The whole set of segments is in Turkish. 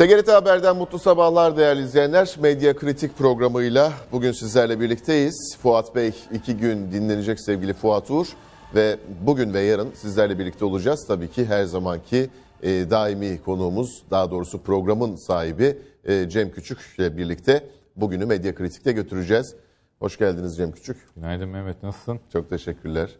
TGRT Haber'den mutlu sabahlar değerli izleyenler. Medya Kritik programıyla bugün sizlerle birlikteyiz. Fuat Bey iki gün dinlenecek sevgili Fuat Uğur. Ve bugün ve yarın sizlerle birlikte olacağız. Tabii ki her zamanki e, daimi konuğumuz, daha doğrusu programın sahibi e, Cem Küçük ile birlikte bugünü Medya Kritik'te götüreceğiz. Hoş geldiniz Cem Küçük. Günaydın Mehmet, nasılsın? Çok teşekkürler.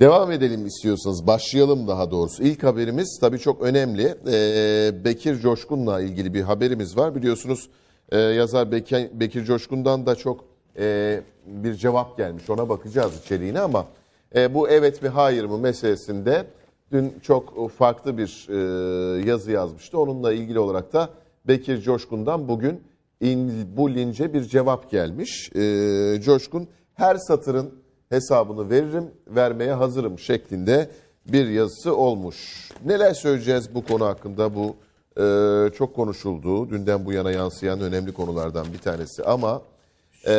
Devam edelim istiyorsanız. Başlayalım daha doğrusu. İlk haberimiz tabii çok önemli. Ee, Bekir Coşkun'la ilgili bir haberimiz var. Biliyorsunuz e, yazar Bekir, Bekir Coşkun'dan da çok e, bir cevap gelmiş. Ona bakacağız içeriğine ama e, bu evet mi hayır mı meselesinde dün çok farklı bir e, yazı yazmıştı. Onunla ilgili olarak da Bekir Coşkun'dan bugün in, bu lince bir cevap gelmiş. E, Coşkun her satırın hesabını veririm, vermeye hazırım şeklinde bir yazısı olmuş. Neler söyleyeceğiz bu konu hakkında? Bu e, çok konuşuldu. Dünden bu yana yansıyan önemli konulardan bir tanesi ama e,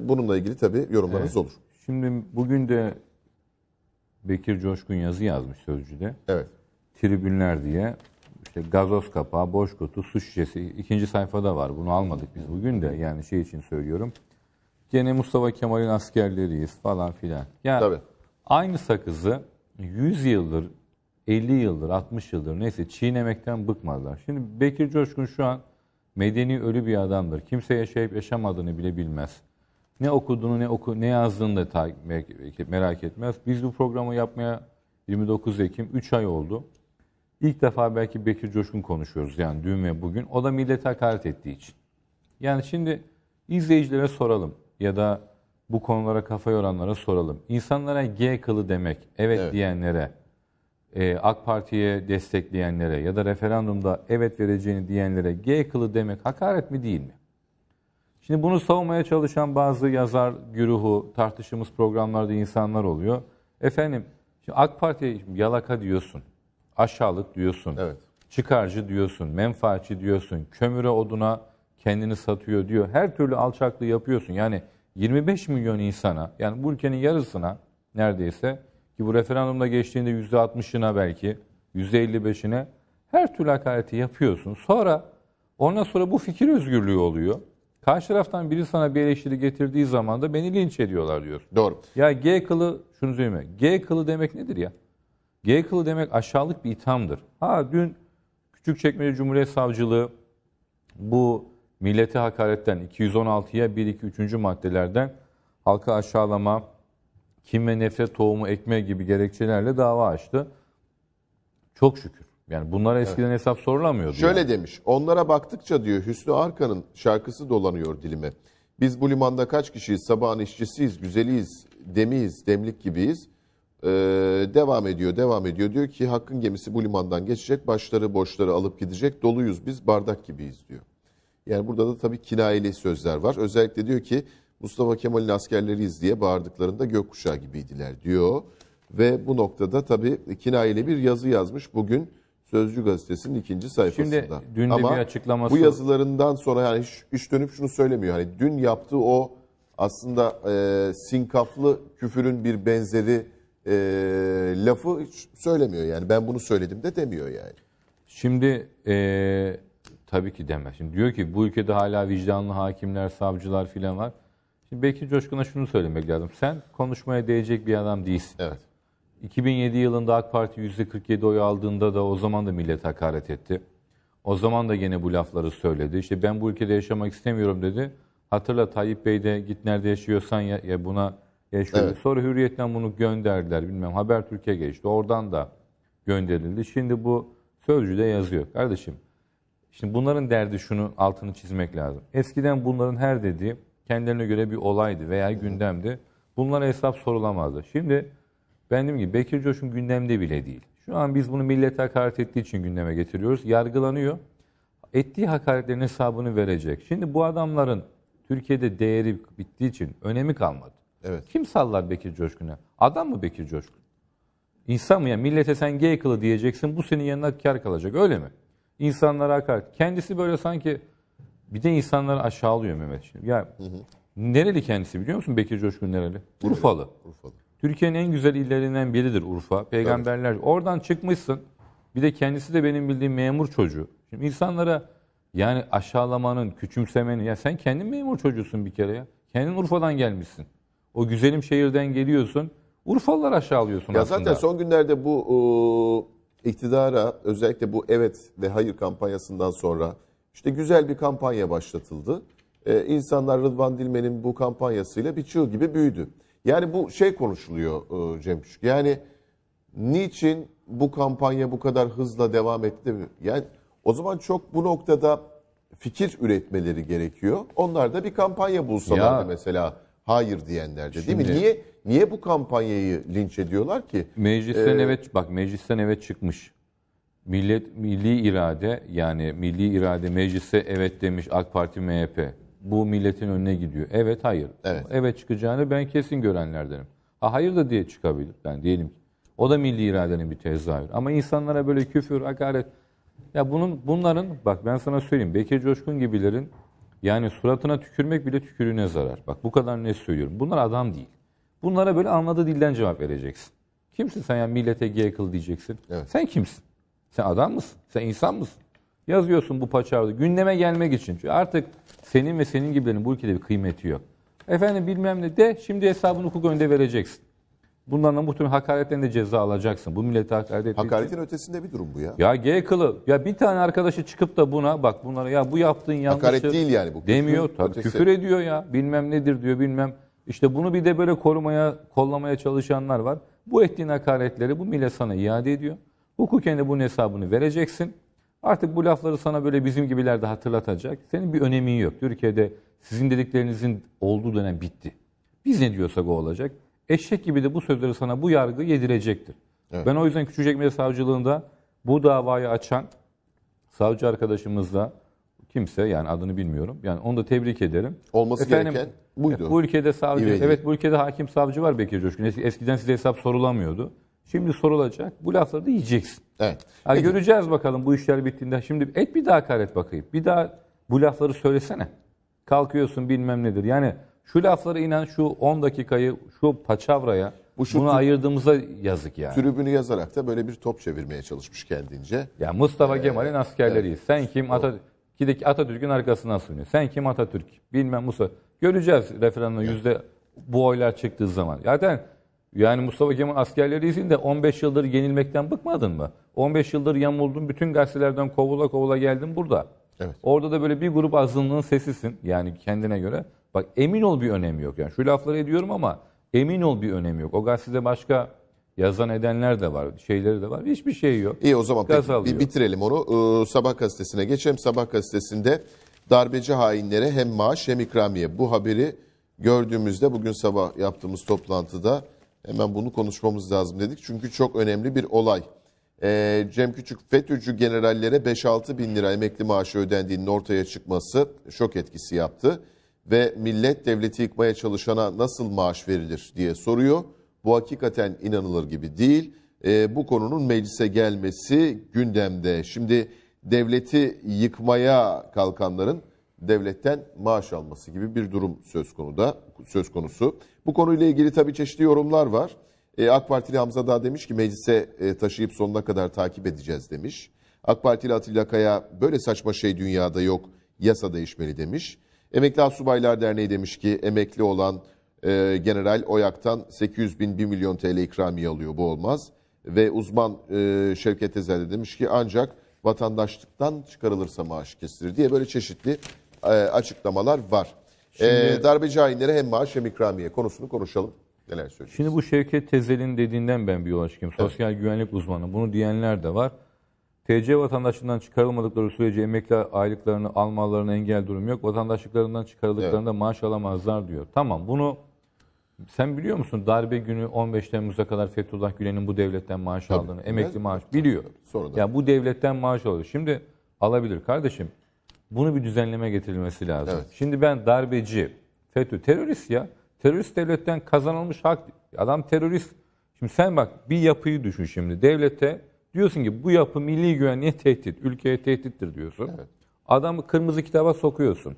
bununla ilgili tabii yorumlarınız evet. olur. Şimdi bugün de Bekir Coşkun yazı yazmış Sözcü'de. Evet. Tribünler diye işte gazoz kapağı, boş kutu, su şişesi ikinci sayfada var. Bunu almadık biz bugün de yani şey için söylüyorum. Gene Mustafa Kemal'in askerleriyiz falan filan. Yani Tabii. aynı sakızı 100 yıldır, 50 yıldır, 60 yıldır neyse çiğnemekten bıkmazlar. Şimdi Bekir Coşkun şu an medeni ölü bir adamdır. Kimse yaşayıp yaşamadığını bile bilmez. Ne okuduğunu ne oku ne yazdığını da takip, merak etmez. Biz bu programı yapmaya 29 Ekim 3 ay oldu. İlk defa belki Bekir Coşkun konuşuyoruz yani dün ve bugün. O da millete hakaret ettiği için. Yani şimdi izleyicilere soralım ya da bu konulara kafa yoranlara soralım. İnsanlara G kılı demek, evet, evet. diyenlere, e, AK Parti'ye destekleyenlere ya da referandumda evet vereceğini diyenlere G kılı demek hakaret mi değil mi? Şimdi bunu savunmaya çalışan bazı yazar güruhu, tartışımız programlarda insanlar oluyor. Efendim, şimdi AK Parti'ye yalaka diyorsun, aşağılık diyorsun, evet. çıkarcı diyorsun, menfaatçi diyorsun, kömüre oduna kendini satıyor diyor. Her türlü alçaklığı yapıyorsun. Yani 25 milyon insana yani bu ülkenin yarısına neredeyse ki bu referandumda geçtiğinde %60'ına belki %55'ine her türlü hakareti yapıyorsun. Sonra ondan sonra bu fikir özgürlüğü oluyor. Karşı taraftan biri sana bir eleştiri getirdiği zaman da beni linç ediyorlar diyor. Doğru. Ya G kılı şunu söyleyeyim. G kılı demek nedir ya? G kılı demek aşağılık bir ithamdır. Ha dün Küçükçekmece Cumhuriyet Savcılığı bu Milleti hakaretten 216'ya 1-2 3. maddelerden halka aşağılama, kim ve nefret tohumu ekme gibi gerekçelerle dava açtı. Çok şükür. Yani bunlar eskiden evet. hesap sorulamıyordu. Şöyle yani. demiş. Onlara baktıkça diyor Hüsnü Arkan'ın şarkısı dolanıyor dilime. Biz bu limanda kaç kişiyiz? Sabahın işçisiyiz, güzeliyiz, demiyiz, demlik gibiyiz. Ee, devam ediyor, devam ediyor. Diyor ki hakkın gemisi bu limandan geçecek, başları boşları alıp gidecek. Doluyuz biz, bardak gibiyiz diyor. Yani burada da tabii kinayeli sözler var. Özellikle diyor ki Mustafa Kemal'in askerleriyiz diye bağırdıklarında gökkuşağı gibiydiler diyor. Ve bu noktada tabii kinayeli bir yazı yazmış bugün Sözcü gazetesinin ikinci sayfasında. Şimdi dün de Ama bir açıklaması... bu yazılarından sonra yani hiç, hiç dönüp şunu söylemiyor. Hani dün yaptığı o aslında e, sinkaflı küfürün bir benzeri e, lafı hiç söylemiyor yani. Ben bunu söyledim de demiyor yani. Şimdi e, Tabii ki demez. Şimdi diyor ki bu ülkede hala vicdanlı hakimler, savcılar filan var. Şimdi belki Coşkun'a şunu söylemek lazım. Sen konuşmaya değecek bir adam değilsin. Evet. 2007 yılında AK Parti %47 oy aldığında da o zaman da millet hakaret etti. O zaman da gene bu lafları söyledi. İşte ben bu ülkede yaşamak istemiyorum dedi. Hatırla Tayyip Bey de git nerede yaşıyorsan ya, ya buna yaşıyor. Evet. Sonra Hürriyet'ten bunu gönderdiler. Bilmem Haber Türkiye geçti. Oradan da gönderildi. Şimdi bu sözcüde yazıyor. Kardeşim Şimdi bunların derdi şunu altını çizmek lazım. Eskiden bunların her dediği kendilerine göre bir olaydı veya gündemdi. Bunlara hesap sorulamazdı. Şimdi ben dedim ki Bekir Coş'un gündemde bile değil. Şu an biz bunu millete hakaret ettiği için gündeme getiriyoruz. Yargılanıyor. Ettiği hakaretlerin hesabını verecek. Şimdi bu adamların Türkiye'de değeri bittiği için önemi kalmadı. Evet. Kim sallar Bekir Coşkun'a? Adam mı Bekir Coşkun? İnsan mı ya? Yani millete sen gay kılı diyeceksin. Bu senin yanına kar kalacak. Öyle mi? insanlara hakaret. Kendisi böyle sanki bir de insanları aşağılıyor Mehmet şimdi. Ya hı hı. nereli kendisi biliyor musun Bekir Coşkun nereli? Urfalı. Urfalı. Türkiye'nin en güzel illerinden biridir Urfa. Peygamberler. Evet. Oradan çıkmışsın. Bir de kendisi de benim bildiğim memur çocuğu. Şimdi insanlara yani aşağılamanın, küçümsemenin ya sen kendin memur çocuğusun bir kere ya. Kendin Urfa'dan gelmişsin. O güzelim şehirden geliyorsun. Urfalılar aşağılıyorsun ya aslında. Zaten son günlerde bu ıı iktidara özellikle bu evet ve hayır kampanyasından sonra işte güzel bir kampanya başlatıldı. Ee, insanlar Rıdvan Dilmen'in bu kampanyasıyla bir çığ gibi büyüdü. Yani bu şey konuşuluyor e, Cem Küçük. Yani niçin bu kampanya bu kadar hızla devam etti mi? Yani o zaman çok bu noktada fikir üretmeleri gerekiyor. Onlar da bir kampanya bulsalardı ya. mesela hayır diyenlerce de değil mi? Niye niye bu kampanyayı linç ediyorlar ki? Meclisten ee, evet bak meclisten evet çıkmış. Millet milli irade yani milli irade meclise evet demiş AK Parti MHP. Bu milletin önüne gidiyor. Evet hayır. Evet, evet çıkacağını ben kesin görenlerdenim. Ha hayır da diye çıkabilir ben yani diyelim ki. O da milli iradenin bir tezahürü. Ama insanlara böyle küfür, hakaret ya bunun bunların bak ben sana söyleyeyim Bekir Coşkun gibilerin yani suratına tükürmek bile tükürüğüne zarar. Bak bu kadar ne söylüyorum. Bunlar adam değil. Bunlara böyle anladığı dilden cevap vereceksin. Kimsin sen ya yani millete geyakıl diyeceksin. Evet. Sen kimsin? Sen adam mısın? Sen insan mısın? Yazıyorsun bu paçavda. Gündeme gelmek için. Çünkü artık senin ve senin gibilerin bu ülkede bir kıymeti yok. Efendim bilmem ne de şimdi hesabını hukuk önünde vereceksin. Bunlarla muhtemelen hakaretten de ceza alacaksın. Bu millete hakaret ettiğin Hakaretin için. ötesinde bir durum bu ya. Ya G kılı. Ya bir tane arkadaşı çıkıp da buna bak bunlara ya bu yaptığın yanlış. Hakaret değil yani bu. Demiyor tabii. Ötesi. Küfür ediyor ya. Bilmem nedir diyor bilmem. İşte bunu bir de böyle korumaya, kollamaya çalışanlar var. Bu ettiğin hakaretleri bu millet sana iade ediyor. Hukuken de bunun hesabını vereceksin. Artık bu lafları sana böyle bizim gibiler de hatırlatacak. Senin bir önemin yok. Türkiye'de sizin dediklerinizin olduğu dönem bitti. Biz ne diyorsak o olacak eşek gibi de bu sözleri sana bu yargı yedirecektir. Evet. Ben o yüzden Küçükçekmece Savcılığında bu davayı açan savcı arkadaşımızla kimse yani adını bilmiyorum. Yani onu da tebrik ederim. Olması Efendim, gereken buydu. E, bu ülkede savcı, İveli. evet bu ülkede hakim savcı var Bekir Coşkun. Eskiden size hesap sorulamıyordu. Şimdi sorulacak. Bu lafları da yiyeceksin. Evet. Yani göreceğiz bakalım bu işler bittiğinde. Şimdi et bir daha karet bakayım. Bir daha bu lafları söylesene. Kalkıyorsun bilmem nedir. Yani şu lafları inen şu 10 dakikayı şu paçavraya bu şut bunu ayırdığımıza yazık yani. Tribünü yazarak da böyle bir top çevirmeye çalışmış kendince. Ya Mustafa ee, Kemal'in askerleriyiz. Evet. Sen kim Atatürk? Ki Atatürk'ün arkasından sunuyor. Sen kim Atatürk? Bilmem Musa. Göreceğiz referandumda yüzde bu oylar çıktığı zaman. Zaten yani Mustafa Kemal askerleriyizin de 15 yıldır yenilmekten bıkmadın mı? 15 yıldır yamuldun, bütün gazetelerden kovula kovula geldin burada. Evet. Orada da böyle bir grup azınlığın sesisin yani kendine göre. Bak emin ol bir önemi yok. Yani şu lafları ediyorum ama emin ol bir önemi yok. O gazetede başka yazan edenler de var, şeyleri de var. Hiçbir şey yok. İyi o zaman Gaz peki, bir bitirelim onu. Ee, sabah gazetesine geçelim. Sabah gazetesinde darbeci hainlere hem maaş hem ikramiye. Bu haberi gördüğümüzde bugün sabah yaptığımız toplantıda hemen bunu konuşmamız lazım dedik. Çünkü çok önemli bir olay. Ee, Cem Küçük FETÖ'cü generallere 5-6 bin lira emekli maaşı ödendiğinin ortaya çıkması şok etkisi yaptı ve millet devleti yıkmaya çalışana nasıl maaş verilir diye soruyor. Bu hakikaten inanılır gibi değil. E, bu konunun meclise gelmesi gündemde. Şimdi devleti yıkmaya kalkanların devletten maaş alması gibi bir durum söz konuda söz konusu. Bu konuyla ilgili tabii çeşitli yorumlar var. E, AK Partili Hamza Dağ demiş ki meclise e, taşıyıp sonuna kadar takip edeceğiz demiş. AK Partili Atilla Kaya böyle saçma şey dünyada yok yasa değişmeli demiş. Emekli Asubaylar Derneği demiş ki emekli olan e, General Oyak'tan 800 bin 1 milyon TL ikramiye alıyor bu olmaz. Ve uzman e, Şevket Ezel de demiş ki ancak vatandaşlıktan çıkarılırsa maaş kesilir diye böyle çeşitli e, açıklamalar var. E, Şimdi, e, darbeci hainlere hem maaş hem ikramiye konusunu konuşalım. Neler söyleyeceksiniz? Şimdi bu Şevket Tezel'in dediğinden ben bir yola çıkayım. Sosyal evet. güvenlik uzmanı bunu diyenler de var. TC vatandaşlığından çıkarılmadıkları sürece emekli aylıklarını almalarına engel durum yok. Vatandaşlıklarından çıkarıldıklarında evet. maaş alamazlar diyor. Tamam bunu sen biliyor musun darbe günü 15 Temmuz'a kadar Fethullah Gülen'in bu devletten maaş tabii. aldığını, emekli maaş biliyor. Sonra da. Yani bu devletten maaş alıyor. Şimdi alabilir kardeşim. Bunu bir düzenleme getirilmesi lazım. Evet. Şimdi ben darbeci, FETÖ terörist ya. Terörist devletten kazanılmış hak. Adam terörist. Şimdi sen bak bir yapıyı düşün şimdi. Devlette Diyorsun ki bu yapı milli güvenliğe tehdit, ülkeye tehdittir diyorsun. Evet. Adamı kırmızı kitaba sokuyorsun.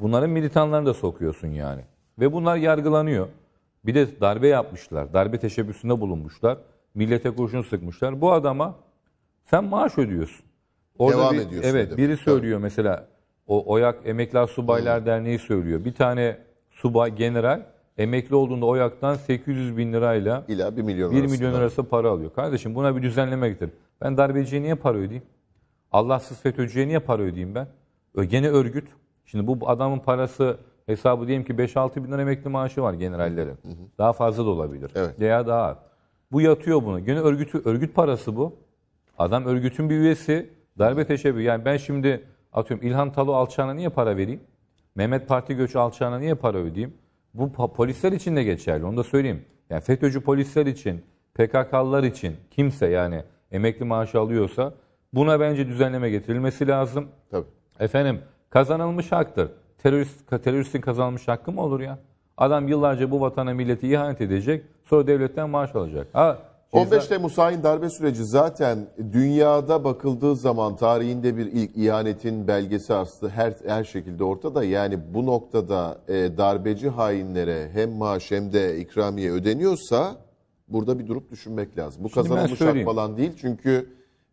Bunların militanlarını da sokuyorsun yani. Ve bunlar yargılanıyor. Bir de darbe yapmışlar. Darbe teşebbüsünde bulunmuşlar. Millete kurşun sıkmışlar. Bu adama sen maaş ödüyorsun. Orada Devam bir, ediyorsun. Evet biri söylüyor mesela o OYAK Emekli Subaylar Hı. Derneği söylüyor. Bir tane subay general emekli olduğunda oyaktan 800 bin lirayla İla 1 milyon 1 milyon arası para alıyor. Kardeşim buna bir düzenleme getir. Ben darbeciye niye para ödeyeyim? Allahsız FETÖ'cüye niye para ödeyeyim ben? Gene örgüt. Şimdi bu adamın parası hesabı diyelim ki 5-6 bin lira emekli maaşı var generallerin. Hı hı. Daha fazla da olabilir. Evet. Veya daha az. Bu yatıyor bunu. Gene örgütü, örgüt parası bu. Adam örgütün bir üyesi. Darbe teşebbü. Yani ben şimdi atıyorum İlhan Talu Alçan'a niye para vereyim? Mehmet Parti Göç Alçan'a niye para ödeyeyim? Bu polisler için de geçerli. Onu da söyleyeyim. Yani FETÖ'cü polisler için, PKK'lılar için kimse yani emekli maaşı alıyorsa buna bence düzenleme getirilmesi lazım. Tabii. Efendim kazanılmış haktır. Terörist, teröristin kazanılmış hakkı mı olur ya? Adam yıllarca bu vatana milleti ihanet edecek. Sonra devletten maaş alacak. Ha 15 Temmuz hain darbe süreci zaten dünyada bakıldığı zaman tarihinde bir ilk ihanetin belgesi aslında her her şekilde ortada. Yani bu noktada e, darbeci hainlere hem maaş hem de ikramiye ödeniyorsa burada bir durup düşünmek lazım. Bu Şimdi ben kazanılmış hak falan değil çünkü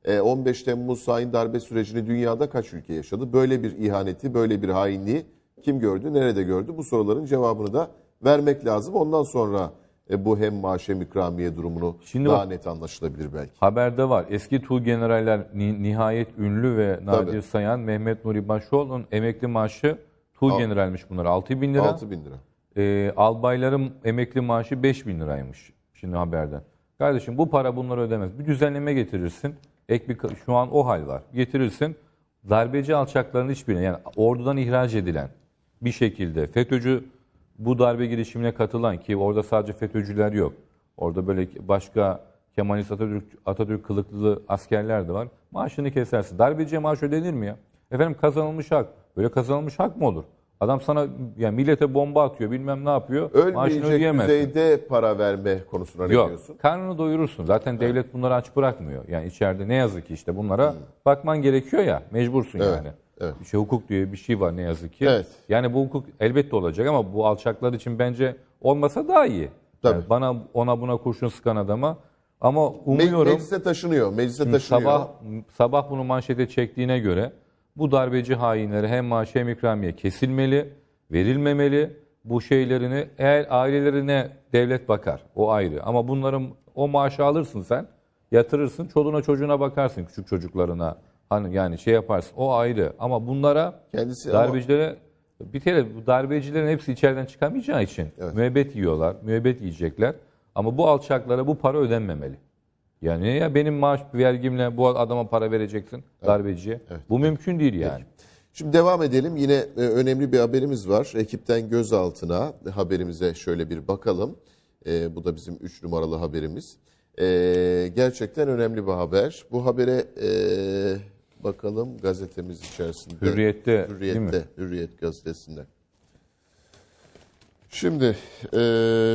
e, 15 Temmuz hain darbe sürecini dünyada kaç ülke yaşadı? Böyle bir ihaneti, böyle bir hainliği kim gördü, nerede gördü? Bu soruların cevabını da vermek lazım. Ondan sonra e bu hem maaş hem ikramiye durumunu Şimdi daha bak, net anlaşılabilir belki. Haberde var. Eski Tu generaller nihayet ünlü ve Nadir Tabii. Sayan, Mehmet Nuri Başoğlu'nun emekli maaşı Tu Al, generalmiş bunlar. 6 bin lira. 6 bin lira. Ee, albayların emekli maaşı 5 bin liraymış. Şimdi haberden. Kardeşim bu para bunları ödemez. Bir düzenleme getirirsin. Ek bir, şu an o hal var. Getirirsin. Darbeci alçakların hiçbirine yani ordudan ihraç edilen bir şekilde FETÖ'cü bu darbe girişimine katılan ki orada sadece FETÖ'cüler yok. Orada böyle başka Kemalist Atatürk, Atatürk kılıklı askerler de var. Maaşını kesersin. Darbeciye maaş ödenir mi ya? Efendim kazanılmış hak. Böyle kazanılmış hak mı olur? Adam sana yani millete bomba atıyor bilmem ne yapıyor. Ölmeyecek düzeyde para verme konusuna ne Yok, diyorsun? Karnını doyurursun. Zaten devlet bunları aç bırakmıyor. Yani içeride ne yazık ki işte bunlara hmm. bakman gerekiyor ya mecbursun evet. yani. Evet. Şey, hukuk diye bir şey var ne yazık ki. Evet. Yani bu hukuk elbette olacak ama bu alçaklar için bence olmasa daha iyi. Tabii. Yani bana ona buna kurşun sıkan adama ama umuyorum... Me meclise taşınıyor, meclise taşınıyor. Sabah, sabah bunu manşete çektiğine göre bu darbeci hainlere hem maaş hem ikramiye kesilmeli, verilmemeli. Bu şeylerini eğer ailelerine devlet bakar o ayrı. Ama bunların o maaşı alırsın sen yatırırsın çoluğuna çocuğuna bakarsın küçük çocuklarına Hani yani şey yaparsın. O ayrı. Ama bunlara Kendisi darbecilere ama... bir kere bu darbecilerin hepsi içeriden çıkamayacağı için evet. müebbet yiyorlar. Müebbet yiyecekler. Ama bu alçaklara bu para ödenmemeli. Yani ya benim maaş vergimle bu adama para vereceksin evet. darbeciye. Evet. Bu mümkün değil yani. Peki. Şimdi devam edelim. Yine e, önemli bir haberimiz var. Ekipten gözaltına haberimize şöyle bir bakalım. E, bu da bizim 3 numaralı haberimiz. E, gerçekten önemli bir haber. Bu habere e, Bakalım gazetemiz içerisinde. Hürriyette, Hürriyette, değil mi? Hürriyet gazetesinde. Şimdi e,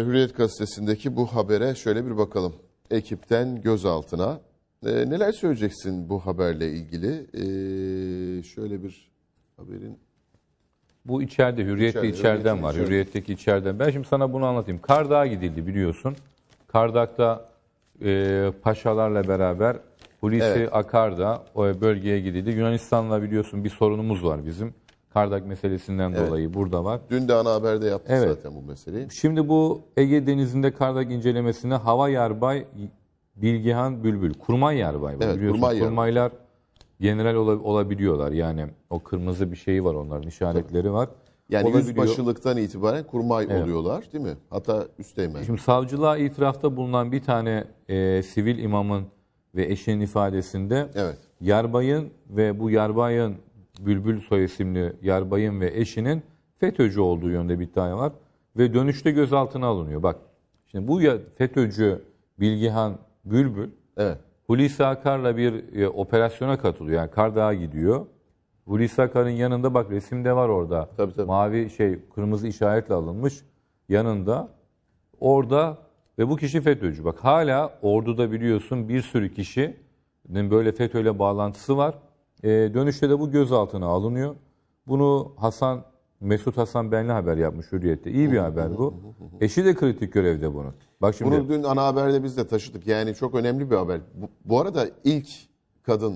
Hürriyet gazetesindeki bu habere şöyle bir bakalım. Ekipten gözaltına. E, neler söyleyeceksin bu haberle ilgili? E, şöyle bir haberin bu içeride, hürriyette İçeride, içeriden hürriyetin var. Içeride. Hürriyetteki içeriden. Ben şimdi sana bunu anlatayım. Kardağ'a gidildi biliyorsun. Kardak'ta e, paşalarla beraber Hulusi evet. Akar da o bölgeye gidildi. Yunanistan'la biliyorsun bir sorunumuz var bizim. Kardak meselesinden evet. dolayı burada var. Dün de ana haberde yaptık evet. zaten bu meseleyi. Şimdi bu Ege Denizi'nde Kardak incelemesine Hava Yarbay Bilgihan Bülbül, Kurmay Yarbay var. Evet, biliyorsun kurmay kurmaylar general olabiliyorlar. Yani o kırmızı bir şeyi var onların işaretleri var. Yani olabiliyor. yüzbaşılıktan itibaren kurmay evet. oluyorlar değil mi? Hatta üsteğmen. Şimdi savcılığa itirafta bulunan bir tane e, sivil imamın ve eşinin ifadesinde evet. Yarbay'ın ve bu Yarbay'ın Bülbül soy isimli Yarbay'ın ve eşinin FETÖ'cü olduğu yönde bir iddia var ve dönüşte gözaltına alınıyor. Bak şimdi bu ya FETÖ'cü Bilgihan Bülbül evet. Hulusi Akar'la bir e, operasyona katılıyor. Yani Kardağ'a gidiyor. Hulusi Akar'ın yanında bak resimde var orada. Tabii, tabii. Mavi şey kırmızı işaretle alınmış yanında. Orada ve bu kişi FETÖ'cü. Bak hala orduda biliyorsun bir sürü kişinin böyle FETÖ'yle bağlantısı var. E, dönüşte de bu gözaltına alınıyor. Bunu Hasan Mesut Hasan Benli haber yapmış Hürriyet'te. İyi bir haber bu. Eşi de kritik görevde bunun. Bak şimdi. Bunu dün ana haberde biz de taşıdık. Yani çok önemli bir haber. Bu, bu arada ilk kadın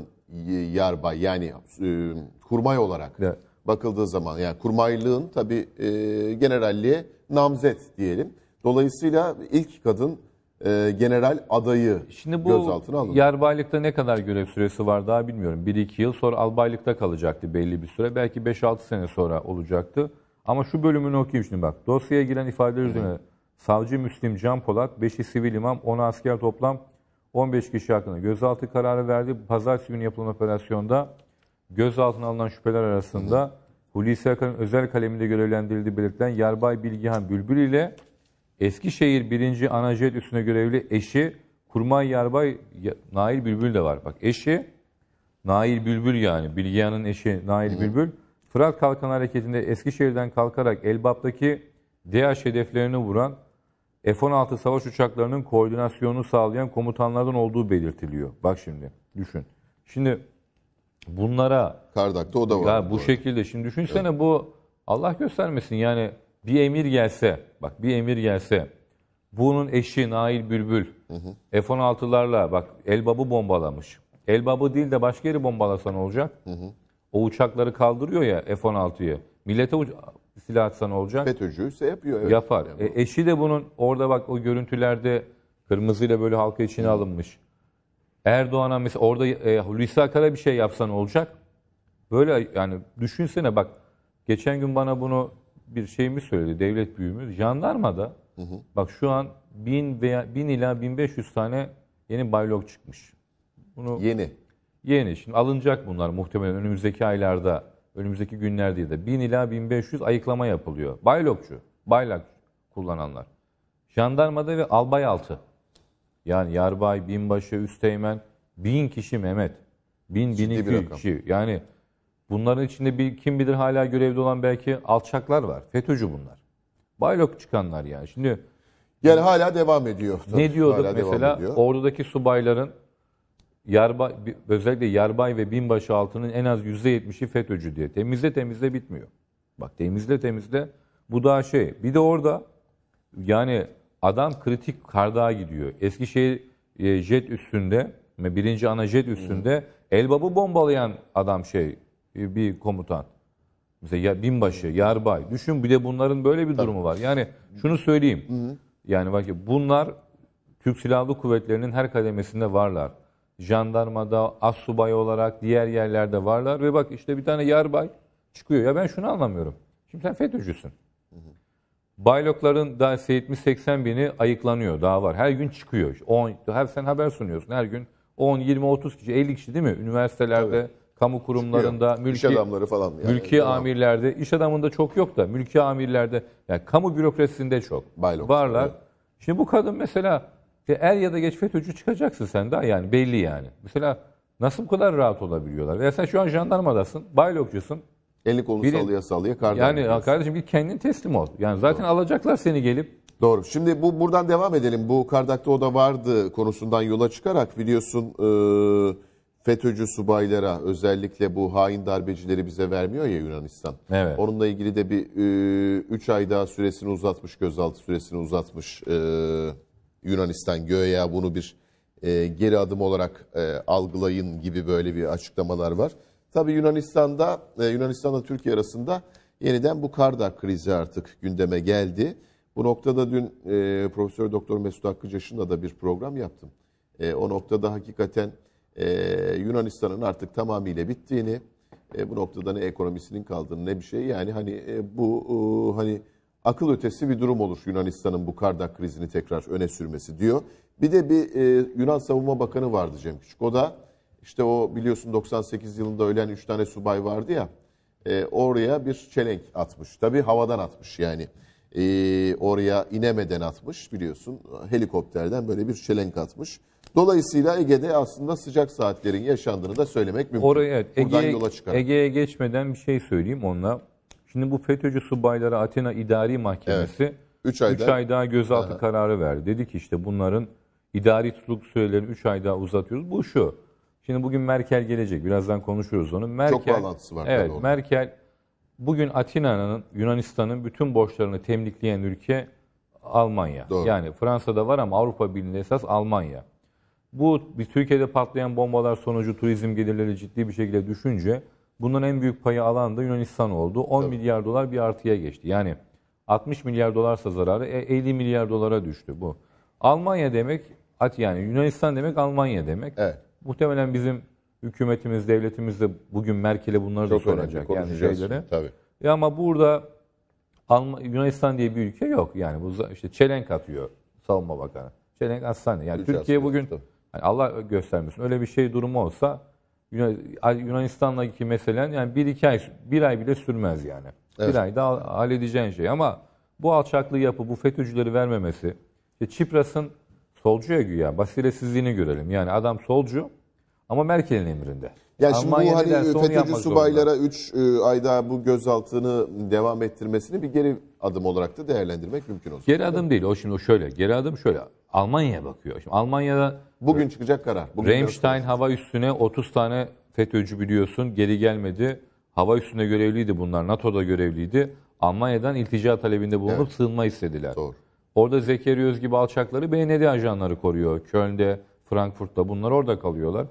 yarbay yani e, kurmay olarak evet. bakıldığı zaman yani kurmaylığın tabii e, generalliğe namzet diyelim. Dolayısıyla ilk kadın e, general adayı Şimdi bu gözaltına alındı. Yarbaylıkta ne kadar görev süresi var daha bilmiyorum. 1-2 yıl sonra albaylıkta kalacaktı belli bir süre. Belki 5-6 sene sonra olacaktı. Ama şu bölümünü okuyayım şimdi bak. Dosyaya giren ifadeler üzerine savcı Müslim Can Polat, 5'i sivil imam, 10 asker toplam 15 kişi hakkında gözaltı kararı verdi. Pazartesi günü yapılan operasyonda gözaltına alınan şüpheler arasında Hulusi Akar'ın özel kaleminde görevlendirildiği belirtilen Yarbay Bilgihan Bülbül ile Eskişehir 1. Anajet Üssü'ne görevli eşi Kurmay Yarbay Nail Bülbül de var. Bak eşi Nail Bülbül yani. Bilgehan'ın eşi Nail Hı. Bülbül. Fırat Kalkan Hareketi'nde Eskişehir'den kalkarak Elbap'taki DH hedeflerini vuran F-16 savaş uçaklarının koordinasyonunu sağlayan komutanlardan olduğu belirtiliyor. Bak şimdi düşün. Şimdi bunlara... Kardak'ta o da var. Ya bu, bu şekilde. Şimdi düşünsene evet. bu Allah göstermesin yani bir emir gelse, bak bir emir gelse, bunun eşi Nail Bülbül, F-16'larla bak Elbab'ı bombalamış. Elbab'ı değil de başka yeri bombalasa ne olacak? Hı hı. O uçakları kaldırıyor ya F-16'yı. Millete silah atsa ne olacak? FETÖ'cü ise yapıyor. Evet. Yapar. Yani e, eşi de bunun orada bak o görüntülerde kırmızıyla böyle halka içine hı. alınmış. Erdoğan'a mesela orada e, Hulusi Akar'a bir şey yapsa ne olacak? Böyle yani düşünsene bak geçen gün bana bunu bir şeyimiz söyledi devlet büyüğümüz. Jandarmada hı hı. bak şu an 1000 veya 1000 ila 1500 tane yeni baylog çıkmış. Bunu yeni. Yeni. Şimdi alınacak bunlar muhtemelen önümüzdeki aylarda, önümüzdeki günlerde diye de 1000 ila 1500 ayıklama yapılıyor. Baylogçu, baylak kullananlar. Jandarmada ve albay altı. Yani yarbay, binbaşı, üsteğmen, bin kişi Mehmet. Bin, bin iki kişi. Yani Bunların içinde bir, kim bilir hala görevde olan belki alçaklar var. FETÖ'cü bunlar. Baylok çıkanlar yani. Şimdi yani hala devam ediyor. Tabii. Ne diyorduk hala mesela? Ediyor. Ordudaki subayların yarbay, özellikle yarbay ve binbaşı altının en az %70'i FETÖ'cü diye. Temizle temizle bitmiyor. Bak temizle temizle bu daha şey. Bir de orada yani adam kritik kardağa gidiyor. Eskişehir e, jet üstünde birinci ana jet üstünde Elbab'ı bombalayan adam şey e, bir komutan. Mesela binbaşı, yarbay. Düşün bir de bunların böyle bir Tabii. durumu var. Yani şunu söyleyeyim. Hı hı. Yani bak bunlar Türk Silahlı Kuvvetleri'nin her kademesinde varlar. Jandarmada, as subay olarak diğer yerlerde varlar ve bak işte bir tane yarbay çıkıyor. Ya ben şunu anlamıyorum. Şimdi sen FETÖ'cüsün. Baylokların da 70-80 bini ayıklanıyor daha var. Her gün çıkıyor. 10, her sen haber sunuyorsun. Her gün 10, 20, 30 kişi, 50 kişi değil mi? Üniversitelerde, Tabii kamu kurumlarında, Çıkıyor. mülki iş adamları falan yani. Mülki tamam. amirlerde, iş adamında çok yok da mülki amirlerde yani kamu bürokrasisinde çok. Baylok. Varlar. Evet. Şimdi bu kadın mesela er ya da geç FETÖ'cü çıkacaksın sen daha yani belli yani. Mesela nasıl bu kadar rahat olabiliyorlar? Veya sen şu an jandarmadasın, baylokçusun. Elini kolunu Biri, sallaya salıya kardan. Yani gidiyorsun. kardeşim bir kendin teslim ol. Yani zaten Doğru. alacaklar seni gelip. Doğru. Şimdi bu buradan devam edelim. Bu kardakta o da vardı konusundan yola çıkarak biliyorsun... Ee FETÖ'cü subaylara özellikle bu hain darbecileri bize vermiyor ya Yunanistan. Evet. Onunla ilgili de bir 3 e, ay daha süresini uzatmış, gözaltı süresini uzatmış e, Yunanistan. Göya bunu bir e, geri adım olarak e, algılayın gibi böyle bir açıklamalar var. Tabi Yunanistan'da, e, Yunanistan'la Türkiye arasında yeniden bu Kardak krizi artık gündeme geldi. Bu noktada dün e, Profesör Doktor Mesut Hakkıcaş'ınla da bir program yaptım. E, o noktada hakikaten e, Yunanistan'ın artık tamamıyla bittiğini, e, bu noktada ne ekonomisinin kaldığını ne bir şey yani hani e, bu e, hani akıl ötesi bir durum olur Yunanistan'ın bu kardak krizini tekrar öne sürmesi diyor. Bir de bir e, Yunan Savunma Bakanı vardı Cem Küçük. O da işte o biliyorsun 98 yılında ölen 3 tane subay vardı ya. E, oraya bir çelenk atmış. Tabii havadan atmış yani e, oraya inemeden atmış biliyorsun. Helikopterden böyle bir çelenk atmış. Dolayısıyla Ege'de aslında sıcak saatlerin yaşandığını da söylemek mümkün. Oraya evet, Ege'ye, Ege'ye geçmeden bir şey söyleyeyim onunla. Şimdi bu FETÖ'cü subaylara Athena İdari Mahkemesi 3 evet. ay, ay daha gözaltı Aha. kararı verdi. Dedi ki işte bunların idari tutukluk sürelerini 3 ay daha uzatıyoruz. Bu şu. Şimdi bugün Merkel gelecek. Birazdan konuşuruz onu. Merkel, Çok bağlantısı var. Evet, Merkel Bugün Atina'nın, Yunanistan'ın bütün borçlarını temlikleyen ülke Almanya. Doğru. Yani Fransa'da var ama Avrupa Birliği'nde esas Almanya. Bu bir Türkiye'de patlayan bombalar sonucu turizm gelirleri ciddi bir şekilde düşünce bunun en büyük payı alan da Yunanistan oldu. 10 Tabii. milyar dolar bir artıya geçti. Yani 60 milyar dolarsa zararı 50 e, milyar dolara düştü bu. Almanya demek At yani Yunanistan demek Almanya demek. Evet. Muhtemelen bizim hükümetimiz, devletimiz de bugün Merkel'e bunları Çok soracak. Önemli, yani şeyleri. Tabii. Ya ama burada Alm Yunanistan diye bir ülke yok. Yani bu işte çelenk atıyor savunma bakanı. Çelenk hastane. Yani Rica Türkiye bugün tabii. Hani Allah göstermesin öyle bir şey durumu olsa Yunanistan'daki meselen yani bir iki ay bir ay bile sürmez yani. Evet. Bir ayda halledeceğin şey ama bu alçaklığı yapı, bu FETÖ'cüleri vermemesi, işte Çipras'ın solcuya güya, basiretsizliğini görelim. Yani adam solcu, ama Merkel'in emrinde. Yani şimdi bu hani FETÖ'cü subaylara 3 e, ay daha bu gözaltını devam ettirmesini bir geri adım olarak da değerlendirmek mümkün olsun. Geri adım değil. O şimdi o şöyle. Geri adım şöyle. Almanya'ya bakıyor. Şimdi Almanya'da bugün çıkacak karar. Bugün Remstein hava üstüne 30 tane FETÖ'cü biliyorsun geri gelmedi. Hava üstünde görevliydi bunlar. NATO'da görevliydi. Almanya'dan iltica talebinde bulunup evet. sığınma istediler. Doğru. Orada Zekeriyöz gibi alçakları BND ajanları koruyor. Köln'de, Frankfurt'ta bunlar orada kalıyorlar.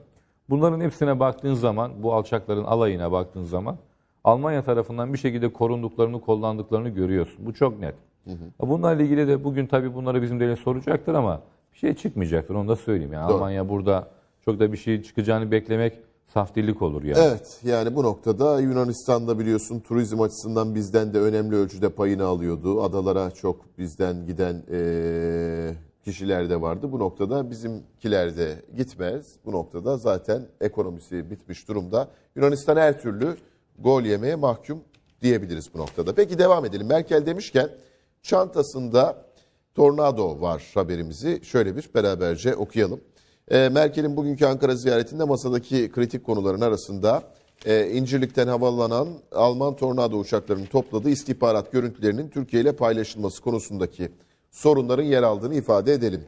Bunların hepsine baktığın zaman, bu alçakların alayına baktığın zaman Almanya tarafından bir şekilde korunduklarını, kollandıklarını görüyorsun. Bu çok net. Hı hı. Bunlarla ilgili de bugün tabii bunları bizim devlet soracaktır ama bir şey çıkmayacaktır onu da söyleyeyim. Yani Doğru. Almanya burada çok da bir şey çıkacağını beklemek saftirlik olur yani. Evet yani bu noktada Yunanistan'da biliyorsun turizm açısından bizden de önemli ölçüde payını alıyordu. Adalara çok bizden giden ee, kişilerde vardı. Bu noktada bizimkilerde gitmez. Bu noktada zaten ekonomisi bitmiş durumda. Yunanistan her türlü gol yemeye mahkum diyebiliriz bu noktada. Peki devam edelim. Merkel demişken çantasında tornado var haberimizi şöyle bir beraberce okuyalım. E, Merkel'in bugünkü Ankara ziyaretinde masadaki kritik konuların arasında e, İncirlik'ten havalanan Alman tornado uçaklarının topladığı istihbarat görüntülerinin Türkiye ile paylaşılması konusundaki sorunların yer aldığını ifade edelim.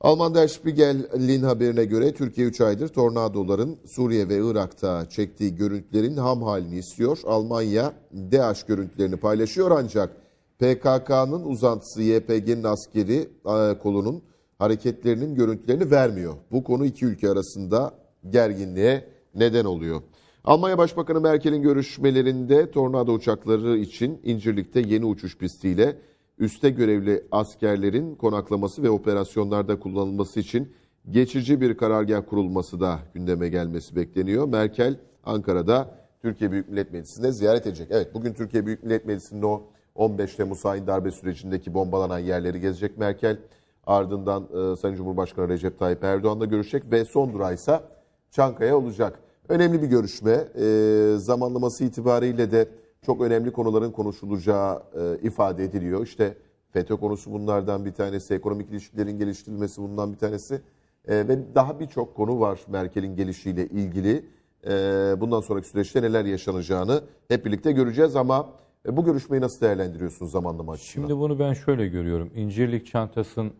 Alman Der Spiegel'in haberine göre Türkiye 3 aydır tornadoların Suriye ve Irak'ta çektiği görüntülerin ham halini istiyor. Almanya DAEŞ görüntülerini paylaşıyor ancak PKK'nın uzantısı YPG'nin askeri e, kolunun hareketlerinin görüntülerini vermiyor. Bu konu iki ülke arasında gerginliğe neden oluyor. Almanya Başbakanı Merkel'in görüşmelerinde tornado uçakları için İncirlik'te yeni uçuş pistiyle üste görevli askerlerin konaklaması ve operasyonlarda kullanılması için geçici bir karargah kurulması da gündeme gelmesi bekleniyor. Merkel Ankara'da Türkiye Büyük Millet Meclisi'nde ziyaret edecek. Evet bugün Türkiye Büyük Millet Meclisi'nin o 15 Temmuz hain darbe sürecindeki bombalanan yerleri gezecek Merkel. Ardından e, Sayın Cumhurbaşkanı Recep Tayyip Erdoğan'la görüşecek ve son durağı ise Çankaya olacak. Önemli bir görüşme. E, zamanlaması itibariyle de çok önemli konuların konuşulacağı e, ifade ediliyor. İşte FETÖ konusu bunlardan bir tanesi, ekonomik ilişkilerin geliştirilmesi bundan bir tanesi e, ve daha birçok konu var Merkel'in gelişiyle ilgili. E, bundan sonraki süreçte neler yaşanacağını hep birlikte göreceğiz ama e, bu görüşmeyi nasıl değerlendiriyorsunuz zamanlama açısından? Şimdi bunu ben şöyle görüyorum. İncirlik çantasının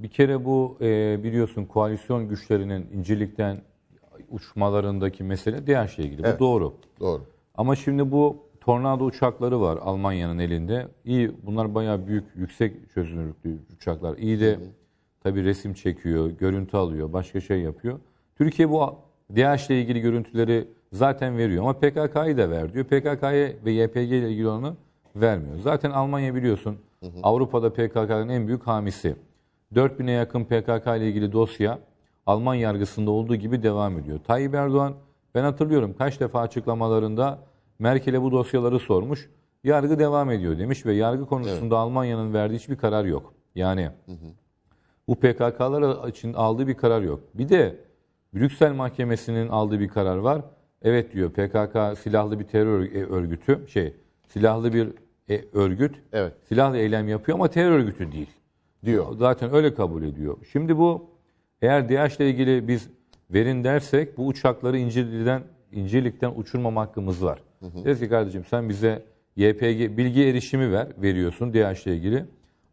bir kere bu e, biliyorsun koalisyon güçlerinin incirlikten uçmalarındaki mesele diğer şeye gidiyor. Evet. Bu doğru. Doğru. Ama şimdi bu tornado uçakları var Almanya'nın elinde. İyi bunlar bayağı büyük, yüksek çözünürlüklü uçaklar. İyi de tabii resim çekiyor, görüntü alıyor, başka şey yapıyor. Türkiye bu ile ilgili görüntüleri zaten veriyor ama PKK'yı da ver diyor. PKK'ya ve YPG ile ilgili olanı vermiyor. Zaten Almanya biliyorsun hı hı. Avrupa'da PKK'nın en büyük hamisi. 4000'e yakın PKK ile ilgili dosya Alman yargısında olduğu gibi devam ediyor. Tayyip Erdoğan ben hatırlıyorum kaç defa açıklamalarında Merkel'e bu dosyaları sormuş. Yargı devam ediyor demiş ve yargı konusunda evet. Almanya'nın verdiği hiçbir karar yok. Yani hı bu PKK'lar için aldığı bir karar yok. Bir de Brüksel Mahkemesi'nin aldığı bir karar var. Evet diyor PKK silahlı bir terör e, örgütü, şey silahlı bir e, örgüt. Evet. Silahlı eylem yapıyor ama terör örgütü değil. Diyor. Zaten öyle kabul ediyor. Şimdi bu eğer DAEŞ'le ilgili biz verin dersek bu uçakları İncirli'den İncirlik'ten uçurmama hakkımız var. Hı hı. Deriz ki kardeşim sen bize YPG bilgi erişimi ver, veriyorsun DH ile ilgili.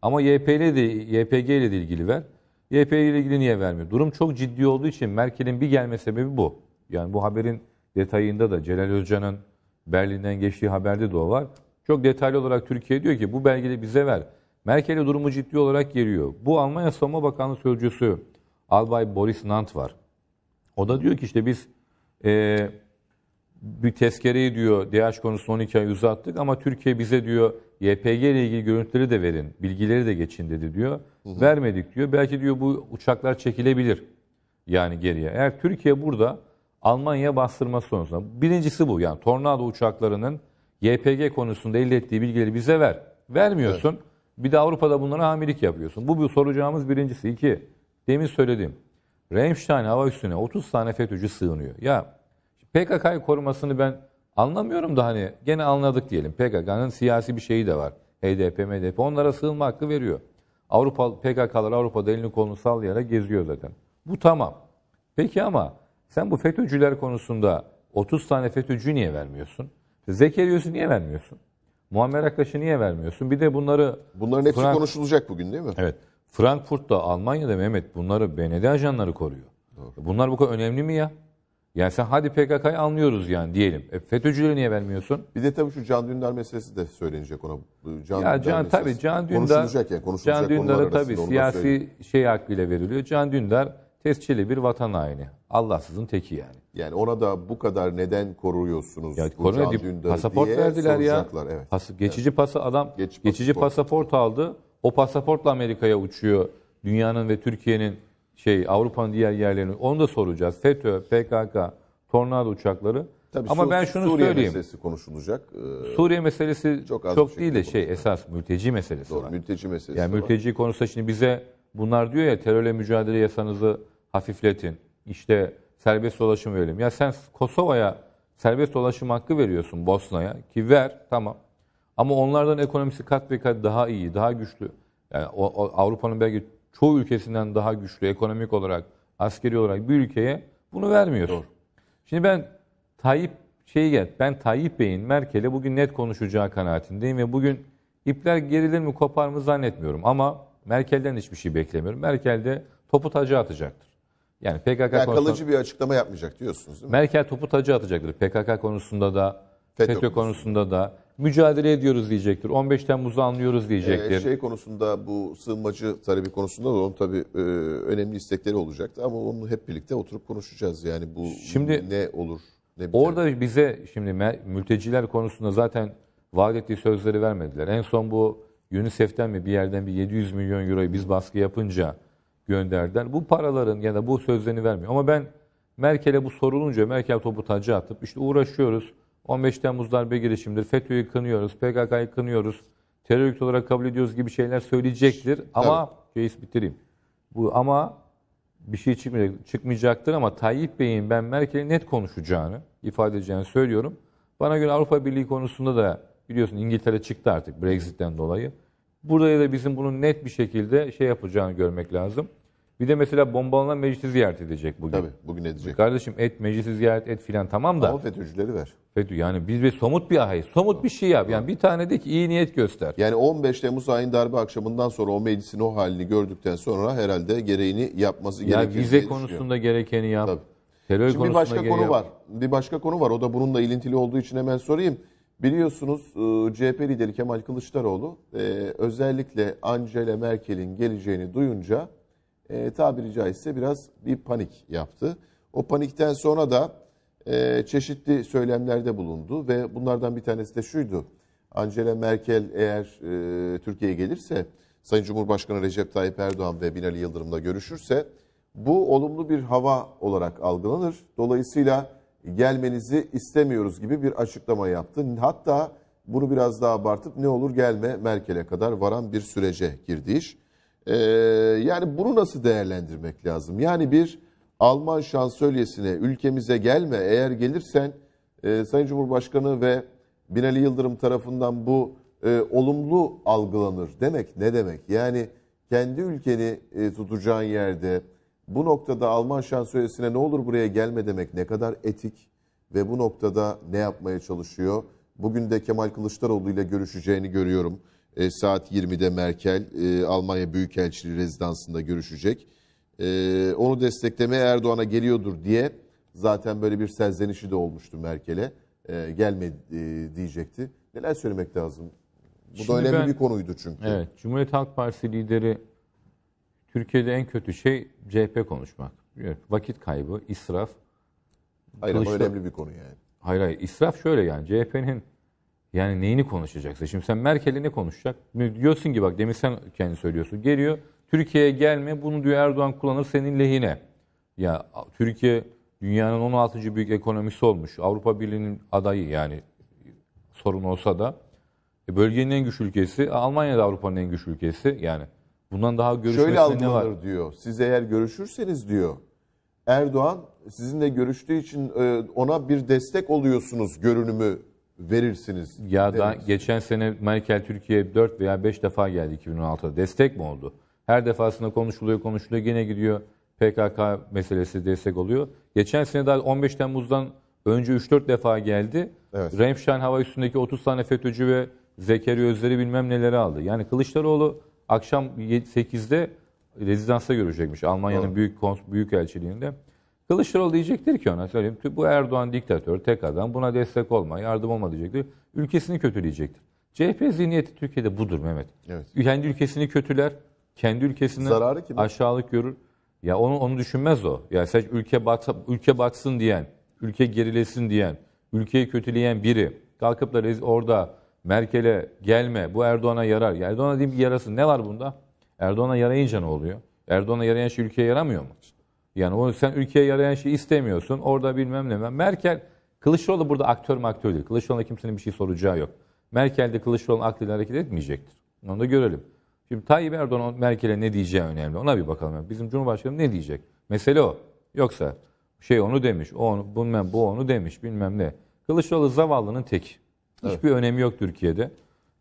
Ama YP ile de, YPG ile de ilgili ver. YPG ile ilgili niye vermiyor? Durum çok ciddi olduğu için Merkel'in bir gelme sebebi bu. Yani bu haberin detayında da Celal Özcan'ın Berlin'den geçtiği haberde de o var. Çok detaylı olarak Türkiye diyor ki bu belgeyi bize ver. Merkel'e durumu ciddi olarak geliyor. Bu Almanya Savunma Bakanlığı Sözcüsü Albay Boris Nant var. O da diyor ki işte biz e, bir tezkereyi diyor DH konusunu 12 ay uzattık ama Türkiye bize diyor YPG ile ilgili görüntüleri de verin, bilgileri de geçin dedi diyor. Hı hı. Vermedik diyor. Belki diyor bu uçaklar çekilebilir yani geriye. Eğer Türkiye burada Almanya bastırma sonucunda Birincisi bu yani tornado uçaklarının YPG konusunda elde ettiği bilgileri bize ver. Vermiyorsun. Evet. Bir de Avrupa'da bunlara hamilik yapıyorsun. Bu bir soracağımız birincisi. iki demin söylediğim. Remstein hava üstüne 30 tane FETÖ'cü sığınıyor. Ya PKK'yı korumasını ben anlamıyorum da hani gene anladık diyelim. PKK'nın siyasi bir şeyi de var. HDP, MDP onlara sığınma hakkı veriyor. Avrupa PKK'lar Avrupa elini kolunu sallayarak geziyor zaten. Bu tamam. Peki ama sen bu FETÖ'cüler konusunda 30 tane FETÖ'cü niye vermiyorsun? Zekeriyos'u niye vermiyorsun? Muammer Aktaş'ı niye vermiyorsun? Bir de bunları... Bunların hepsi Kur'an... konuşulacak bugün değil mi? Evet. Frankfurt'ta, Almanya'da Mehmet bunları BND ajanları koruyor. Doğru. Bunlar bu kadar önemli mi ya? Yani sen hadi PKK'yı anlıyoruz yani diyelim. E FETÖ'cüleri niye vermiyorsun? Bir de tabii şu Can Dündar meselesi de söylenecek ona. Can ya Can meselesi. tabii Can Dündar konuşulacak yani konuşulacak Can Dündar'a tabii siyasi şey hakkıyla veriliyor. Can Dündar tescilli bir vatan haini. Allahsızın teki yani. Yani ona da bu kadar neden koruyorsunuz ya, bu Can Dündar'ı pasaport diye verdiler soracaklar. Ya. Evet. Pas, geçici evet. pası adam Geç pasaport. geçici pasaport aldı. O pasaportla Amerika'ya uçuyor. Dünyanın ve Türkiye'nin şey Avrupa'nın diğer yerlerini onu da soracağız. FETÖ, PKK, tornado uçakları. Tabii Ama Sur ben şunu Suriye söyleyeyim. Suriye meselesi konuşulacak. Ee, Suriye meselesi çok, az çok değil de şey esas mülteci meselesi Doğru, var. mülteci meselesi. Yani var. mülteci konusunda şimdi bize bunlar diyor ya terörle mücadele yasanızı hafifletin. İşte serbest dolaşım verelim. Ya sen Kosova'ya serbest dolaşım hakkı veriyorsun Bosna'ya ki ver tamam. Ama onlardan ekonomisi kat ve kat daha iyi, daha güçlü. Yani Avrupa'nın belki çoğu ülkesinden daha güçlü ekonomik olarak, askeri olarak bir ülkeye bunu vermiyor. Doğru. Şimdi ben Tayyip şey gel, ben Tayyip Bey'in Merkel'e bugün net konuşacağı kanaatindeyim ve bugün ipler gerilir mi kopar mı zannetmiyorum ama Merkel'den hiçbir şey beklemiyorum. Merkel de topu tacı atacaktır. Yani PKK yani konusunda... kalıcı bir açıklama yapmayacak diyorsunuz değil mi? Merkel topu taca atacaktır. PKK konusunda da, FETÖ, FETÖ konusunda da, mücadele ediyoruz diyecektir. 15 Temmuz'u anlıyoruz diyecektir. Ee, şey konusunda bu sığınmacı talebi konusunda da onun tabii e, önemli istekleri olacaktı ama onu hep birlikte oturup konuşacağız. Yani bu şimdi, ne olur? Ne biter? Orada bize şimdi mülteciler konusunda zaten vaat ettiği sözleri vermediler. En son bu UNICEF'ten mi bir yerden bir 700 milyon euroyu biz baskı yapınca gönderdiler. Bu paraların ya da bu sözlerini vermiyor. Ama ben Merkel'e bu sorulunca Merkel topu tacı atıp işte uğraşıyoruz 15 Temmuz darbe girişimidir. FETÖ'yü kınıyoruz, PKK'yı kınıyoruz. Terör örgütü olarak kabul ediyoruz gibi şeyler söyleyecektir. Ama evet. case bitireyim. Bu ama bir şey çıkmayacak, çıkmayacaktır ama Tayyip Bey'in ben Merkel'e net konuşacağını, ifade edeceğini söylüyorum. Bana göre Avrupa Birliği konusunda da biliyorsun İngiltere çıktı artık Brexit'ten dolayı. Burada da bizim bunun net bir şekilde şey yapacağını görmek lazım. Bir de mesela bombalanan meclisi ziyaret edecek bugün. Tabii bugün edecek. Kardeşim et meclisi ziyaret et filan tamam da. Ama FETÖ'cüleri ver. FETÖ yani biz bir somut bir hayır, somut bir şey yap. Yani bir tane de ki iyi niyet göster. Yani 15 Temmuz ayın darbe akşamından sonra o meclisin o halini gördükten sonra herhalde gereğini yapması gerekiyor. Yani vize konusunda gerekeni yap. Tabii. Terör Şimdi bir başka konu yap. var. Bir başka konu var. O da bununla ilintili olduğu için hemen sorayım. Biliyorsunuz e, CHP lideri Kemal Kılıçdaroğlu e, özellikle Angela Merkel'in geleceğini duyunca e, tabiri caizse biraz bir panik yaptı. O panikten sonra da e, çeşitli söylemlerde bulundu ve bunlardan bir tanesi de şuydu. Angela Merkel eğer e, Türkiye'ye gelirse, Sayın Cumhurbaşkanı Recep Tayyip Erdoğan ve Binali Yıldırım'la görüşürse bu olumlu bir hava olarak algılanır. Dolayısıyla gelmenizi istemiyoruz gibi bir açıklama yaptı. Hatta bunu biraz daha abartıp ne olur gelme Merkel'e kadar varan bir sürece girdi iş. Ee, yani bunu nasıl değerlendirmek lazım? Yani bir Alman şansölyesine ülkemize gelme eğer gelirsen e, Sayın Cumhurbaşkanı ve Binali Yıldırım tarafından bu e, olumlu algılanır demek ne demek? Yani kendi ülkeni e, tutacağın yerde bu noktada Alman şansölyesine ne olur buraya gelme demek ne kadar etik ve bu noktada ne yapmaya çalışıyor? Bugün de Kemal Kılıçdaroğlu ile görüşeceğini görüyorum. E, saat 20'de Merkel e, Almanya Büyükelçiliği rezidansında görüşecek. Ee, onu desteklemeye Erdoğan'a geliyordur diye zaten böyle bir serzenişi de olmuştu Merkel'e. E, ee, gelme e, diyecekti. Neler söylemek lazım? Bu Şimdi da önemli ben, bir konuydu çünkü. Evet, Cumhuriyet Halk Partisi lideri Türkiye'de en kötü şey CHP konuşmak. Vakit kaybı, israf. Hayır ama önemli bir konu yani. Hayır hayır, israf şöyle yani CHP'nin yani neyini konuşacaksa. Şimdi sen Merkel'i ne konuşacak? Diyorsun ki bak demin sen kendi söylüyorsun. Geliyor Türkiye'ye gelme bunu diyor Erdoğan kullanır senin lehine. Ya Türkiye dünyanın 16. büyük ekonomisi olmuş. Avrupa Birliği'nin adayı yani sorun olsa da e, bölgenin en güçlü ülkesi, Almanya da Avrupa'nın en güçlü ülkesi yani. Bundan daha görüşmesine ne var? diyor. Siz eğer görüşürseniz diyor. Erdoğan sizinle görüştüğü için e, ona bir destek oluyorsunuz görünümü verirsiniz. Ya da geçen sene Merkel Türkiye 4 veya 5 defa geldi 2016'da. Destek mi oldu? Her defasında konuşuluyor konuşuluyor. Gene gidiyor PKK meselesi destek oluyor. Geçen sene daha 15 Temmuz'dan önce 3-4 defa geldi. Evet. Remşan hava üstündeki 30 tane FETÖ'cü ve Zekeri Özleri bilmem neleri aldı. Yani Kılıçdaroğlu akşam 8'de rezidansa görecekmiş Almanya'nın evet. büyük büyük elçiliğinde. Kılıçdaroğlu diyecektir ki ona söyleyeyim bu Erdoğan diktatör, tek adam buna destek olma, yardım olma diyecektir. Ülkesini kötüleyecektir. CHP zihniyeti Türkiye'de budur Mehmet. Evet. Kendi ülkesini kötüler, kendi ülkesini Zararı kim? aşağılık görür. Ya onu onu düşünmez o. Ya sadece ülke baksa, ülke baksın diyen, ülke gerilesin diyen, ülkeyi kötüleyen biri kalkıp da orada Merkel'e gelme, bu Erdoğan'a yarar. Ya Erdoğan'a diyeyim ki yarasın. Ne var bunda? Erdoğan'a yarayınca ne oluyor? Erdoğan'a yarayan şey ülkeye yaramıyor mu? Yani onu sen ülkeye yarayan şey istemiyorsun. Orada bilmem ne. Merkel, Kılıçdaroğlu burada aktör mü aktör değil. Kılıçdaroğlu'na kimsenin bir şey soracağı yok. Merkel de Kılıçdaroğlu'nun aklıyla hareket etmeyecektir. Onu da görelim. Şimdi Tayyip Erdoğan Merkel'e ne diyeceği önemli. Ona bir bakalım. Bizim Cumhurbaşkanı ne diyecek? Mesele o. Yoksa şey onu demiş, o onu, bilmem bu onu demiş, bilmem ne. Kılıçdaroğlu zavallının tek. Hiçbir evet. önemi yok Türkiye'de.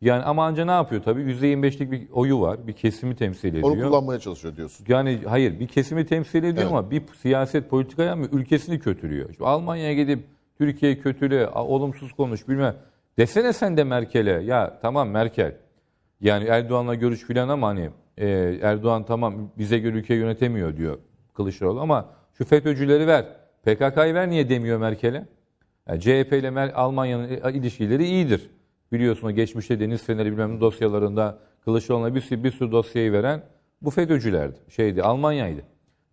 Yani ama anca ne yapıyor tabii? %25'lik bir oyu var. Bir kesimi temsil ediyor. Onu kullanmaya çalışıyor diyorsun. Yani hayır bir kesimi temsil ediyor evet. ama bir siyaset politikaya mı ülkesini kötülüyor. Şimdi Almanya'ya gidip Türkiye'yi kötüle, olumsuz konuş bilmem. Desene sen de Merkel'e ya tamam Merkel yani Erdoğan'la görüş filan ama hani e, Erdoğan tamam bize göre ülke yönetemiyor diyor Kılıçdaroğlu ama şu FETÖ'cüleri ver, PKK'yı ver niye demiyor Merkel'e? Yani CHP ile Almanya'nın e, ilişkileri iyidir. Biliyorsunuz geçmişte deniz feneri bilmem dosyalarında Kılıçdaroğlu'na bir, sürü, bir sürü dosyayı veren bu FETÖ'cülerdi. Şeydi Almanya'ydı.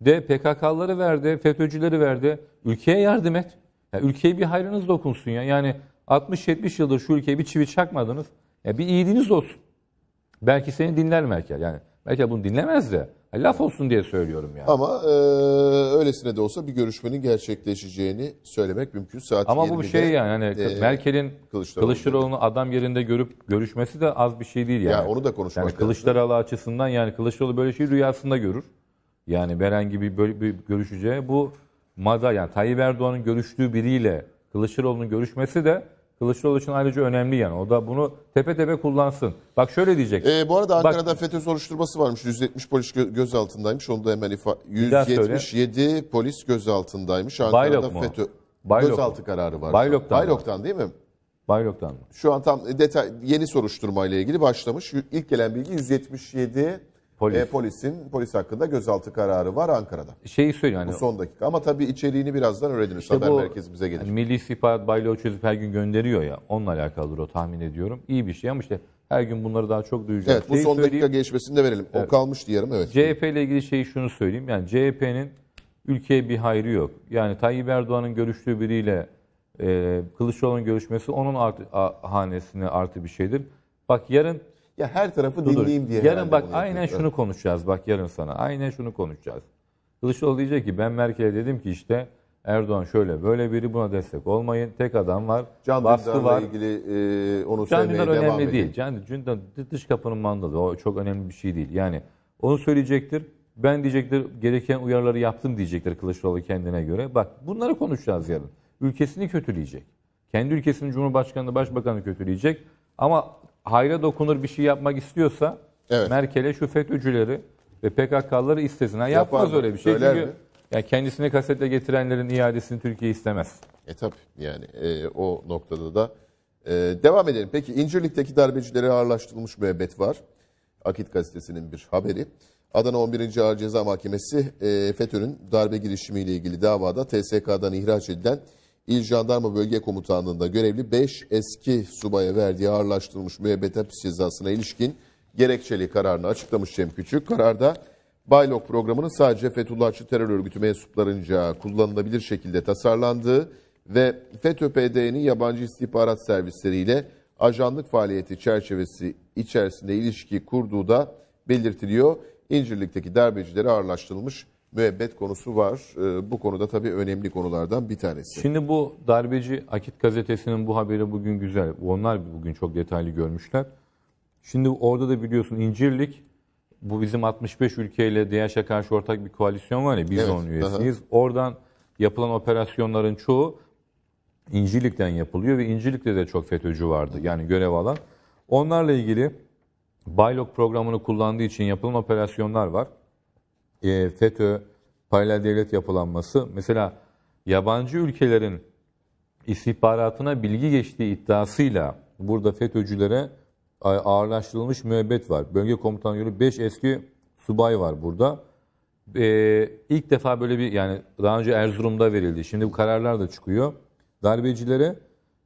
De PKK'ları verdi, FETÖ'cüleri verdi. Ülkeye yardım et. Yani ülkeye bir hayrınız dokunsun ya. Yani 60-70 yıldır şu ülkeye bir çivi çakmadınız. Ya bir iyiliğiniz olsun. Belki seni dinler Merkel. Yani Merkel bunu dinlemez de laf olsun diye söylüyorum yani. Ama e, öylesine de olsa bir görüşmenin gerçekleşeceğini söylemek mümkün. Saat Ama bu bir şey yani hani e, Merkel'in Kılıçdaroğlu Kılıçdaroğlu'nu adam yerinde görüp görüşmesi de az bir şey değil yani. Ya onu da konuşmak yani Kılıçdaroğlu açısından yani Kılıçdaroğlu böyle şey rüyasında görür. Yani Beren gibi böyle bir görüşeceği bu mada yani Tayyip Erdoğan'ın görüştüğü biriyle Kılıçdaroğlu'nun görüşmesi de Kılıçdaroğlu için ayrıca önemli yani. O da bunu tepe tepe kullansın. Bak şöyle diyecek. Ee, bu arada Ankara'da Bak, FETÖ soruşturması varmış. 170 polis gözaltındaymış. Onu da hemen ifa 177 söyle. polis gözaltındaymış. Ankara'da Baylok FETÖ Baylok gözaltı kararı var. Baylok'tan. Baylok'tan değil mi? Baylok'tan mı? Şu an tam detay yeni soruşturma ile ilgili başlamış. İlk gelen bilgi 177 Polis. E, polisin polis hakkında gözaltı kararı var Ankara'da. Şeyi söyleyeyim. Yani, bu son dakika ama tabii içeriğini birazdan öğreniriz. İşte Haber bu, merkezimize gelir. Yani Milli İstihbarat Baylağı çözüp her gün gönderiyor ya. Onunla alakalıdır o tahmin ediyorum. İyi bir şey ama işte her gün bunları daha çok duyacağız. Evet bu şeyi son dakika gelişmesini de verelim. Evet. O kalmış diyelim evet. CHP ile ilgili şeyi şunu söyleyeyim. Yani CHP'nin ülkeye bir hayrı yok. Yani Tayyip Erdoğan'ın görüştüğü biriyle e, Kılıçdaroğlu'nun görüşmesi onun artı, a, hanesine artı bir şeydir. Bak yarın ya her tarafı Dur, dinleyeyim diye. Yarın bak aynen yapıyorlar. şunu konuşacağız. Bak yarın sana aynen şunu konuşacağız. Kılıçdaroğlu diyecek ki ben Merkel'e dedim ki işte Erdoğan şöyle böyle biri buna destek olmayın. Tek adam var. Can baskı var. ilgili e, onu Can Dündar önemli edeyim. değil. Can Dündar dış kapının mandalı. O çok önemli bir şey değil. Yani onu söyleyecektir. Ben diyecektir gereken uyarıları yaptım diyecektir Kılıçdaroğlu kendine göre. Bak bunları konuşacağız yarın. Ülkesini kötüleyecek. Kendi ülkesinin Cumhurbaşkanı, Başbakanı kötüleyecek. Ama hayra dokunur bir şey yapmak istiyorsa evet. Merkel'e şu FETÖ'cüleri ve PKK'ları istesin. Ha, yapmaz Yapar öyle bir şey. Söyler Çünkü, mi? Yani kendisine kasetle getirenlerin iadesini Türkiye istemez. E tabi yani e, o noktada da e, devam edelim. Peki İncirlik'teki darbecilere ağırlaştırılmış müebbet var. Akit gazetesinin bir haberi. Adana 11. Ağır Ceza Mahkemesi e, FETÖ'nün darbe girişimiyle ilgili davada TSK'dan ihraç edilen İl Jandarma Bölge Komutanlığı'nda görevli 5 eski subaya verdiği ağırlaştırılmış müebbet hapis cezasına ilişkin gerekçeli kararını açıklamış Cem Küçük. Kararda Baylok programının sadece Fethullahçı terör örgütü mensuplarınca kullanılabilir şekilde tasarlandığı ve FETÖ-PD'nin yabancı istihbarat servisleriyle ajanlık faaliyeti çerçevesi içerisinde ilişki kurduğu da belirtiliyor. İncirlik'teki darbecileri ağırlaştırılmış müebbet konusu var. Ee, bu konuda tabii önemli konulardan bir tanesi. Şimdi bu darbeci Akit gazetesinin bu haberi bugün güzel. Onlar bugün çok detaylı görmüşler. Şimdi orada da biliyorsun İncirlik bu bizim 65 ülkeyle DH'e karşı ortak bir koalisyon var ya biz evet, onun üyesiyiz. Aha. Oradan yapılan operasyonların çoğu İncilik'ten yapılıyor ve İncilik'te de çok FETÖ'cü vardı yani görev alan. Onlarla ilgili Baylok programını kullandığı için yapılan operasyonlar var e, FETÖ, paralel devlet yapılanması. Mesela yabancı ülkelerin istihbaratına bilgi geçtiği iddiasıyla burada FETÖ'cülere ağırlaştırılmış müebbet var. Bölge komutanı 5 eski subay var burada. Ee, ilk defa böyle bir yani daha önce Erzurum'da verildi. Şimdi bu kararlar da çıkıyor. Darbecilere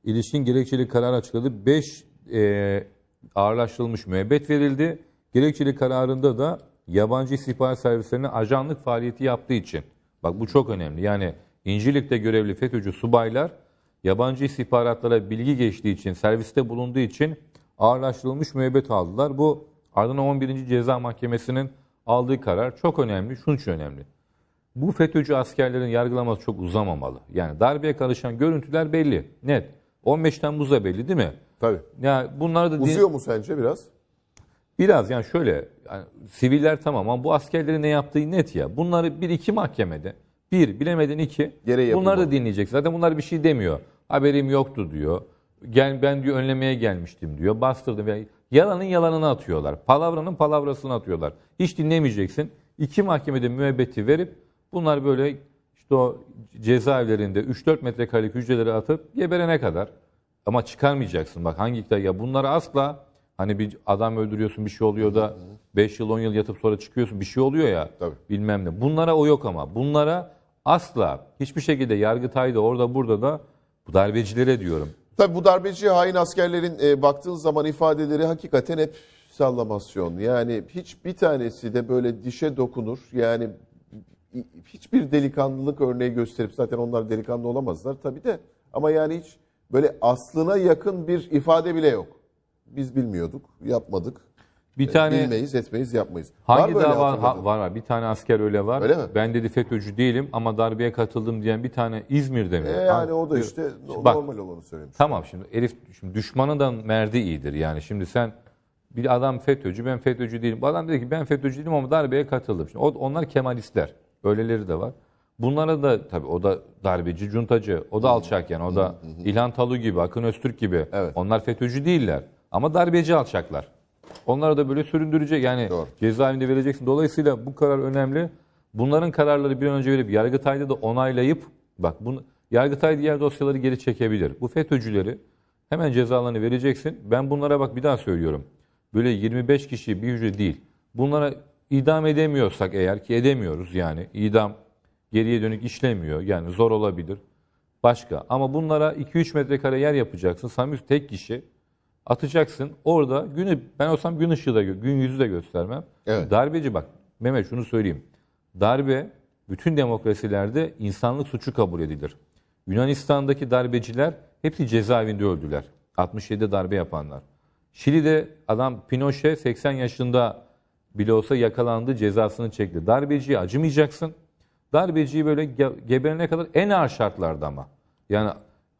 ilişkin gerekçeli karar açıkladı. 5 e, ağırlaştırılmış müebbet verildi. Gerekçeli kararında da yabancı istihbarat servislerine ajanlık faaliyeti yaptığı için. Bak bu çok önemli. Yani İncilik'te görevli FETÖ'cü subaylar yabancı istihbaratlara bilgi geçtiği için, serviste bulunduğu için ağırlaştırılmış müebbet aldılar. Bu ardından 11. Ceza Mahkemesi'nin aldığı karar çok önemli. Şunun için önemli. Bu FETÖ'cü askerlerin yargılaması çok uzamamalı. Yani darbeye karışan görüntüler belli, net. 15 Temmuz da belli değil mi? Tabii. Ya yani bunlar da uzuyor din... mu sence biraz? biraz yani şöyle yani siviller tamam ama bu askerlerin ne yaptığı net ya. Bunları bir iki mahkemede bir bilemedin iki. Gereği bunları da dinleyecek. Zaten bunlar bir şey demiyor. Haberim yoktu diyor. Gel ben diyor önlemeye gelmiştim diyor. Bastırdım. Yani yalanın yalanını atıyorlar. Palavranın palavrasını atıyorlar. Hiç dinlemeyeceksin. İki mahkemede müebbeti verip bunlar böyle işte o cezaevlerinde 3-4 metrekarelik hücreleri atıp geberene kadar ama çıkarmayacaksın bak hangi iktidar ya bunları asla Hani bir adam öldürüyorsun bir şey oluyor da 5 yıl 10 yıl yatıp sonra çıkıyorsun bir şey oluyor ya. Tabii. Bilmem ne. Bunlara o yok ama. Bunlara asla hiçbir şekilde Yargıtay'da orada burada da bu darbecilere diyorum. Tabii bu darbeci hain askerlerin e, baktığınız zaman ifadeleri hakikaten hep sallamasyon. Yani hiçbir tanesi de böyle dişe dokunur. Yani hiçbir delikanlılık örneği gösterip zaten onlar delikanlı olamazlar tabii de. Ama yani hiç böyle aslına yakın bir ifade bile yok. Biz bilmiyorduk, yapmadık. Bir e, tane bilmeyiz, etmeyiz, yapmayız. Hangi var dava ha, var var. Bir tane asker öyle var. Öyle mi? Ben dedi FETÖ'cü değilim ama darbeye katıldım diyen bir tane İzmir'de mi? E, yani o da işte diyor. normal Bak, olanı söylemiş. Tamam şimdi Elif şimdi düşmanı da merdi iyidir yani. Şimdi sen bir adam FETÖ'cü, ben FETÖ'cü değilim. Bu adam dedi ki ben FETÖ'cü değilim ama darbeye katıldım. Şimdi onlar Kemalistler. Öyleleri de var. Bunlara da tabii o da darbeci, cuntacı, o da alçak yani. O da İlhan Talu gibi, Akın Öztürk gibi. Evet. Onlar FETÖ'cü değiller. Ama darbeci alçaklar. Onlara da böyle süründürecek. Yani Doğru. cezaevinde vereceksin. Dolayısıyla bu karar önemli. Bunların kararları bir an önce verip Yargıtay'da da onaylayıp bak bunu Yargıtay diğer dosyaları geri çekebilir. Bu FETÖ'cüleri hemen cezalarını vereceksin. Ben bunlara bak bir daha söylüyorum. Böyle 25 kişi bir hücre değil. Bunlara idam edemiyorsak eğer ki edemiyoruz yani idam geriye dönük işlemiyor. Yani zor olabilir. Başka. Ama bunlara 2-3 metrekare yer yapacaksın. Samimi tek kişi atacaksın. Orada günü ben olsam gün ışığı da gün yüzü de göstermem. Evet. Darbeci bak Mehmet şunu söyleyeyim. Darbe bütün demokrasilerde insanlık suçu kabul edilir. Yunanistan'daki darbeciler hepsi cezaevinde öldüler. 67'de darbe yapanlar. Şili'de adam Pinochet 80 yaşında bile olsa yakalandı, cezasını çekti. Darbeciye acımayacaksın. Darbeciyi böyle geberene kadar en ağır şartlarda ama. Yani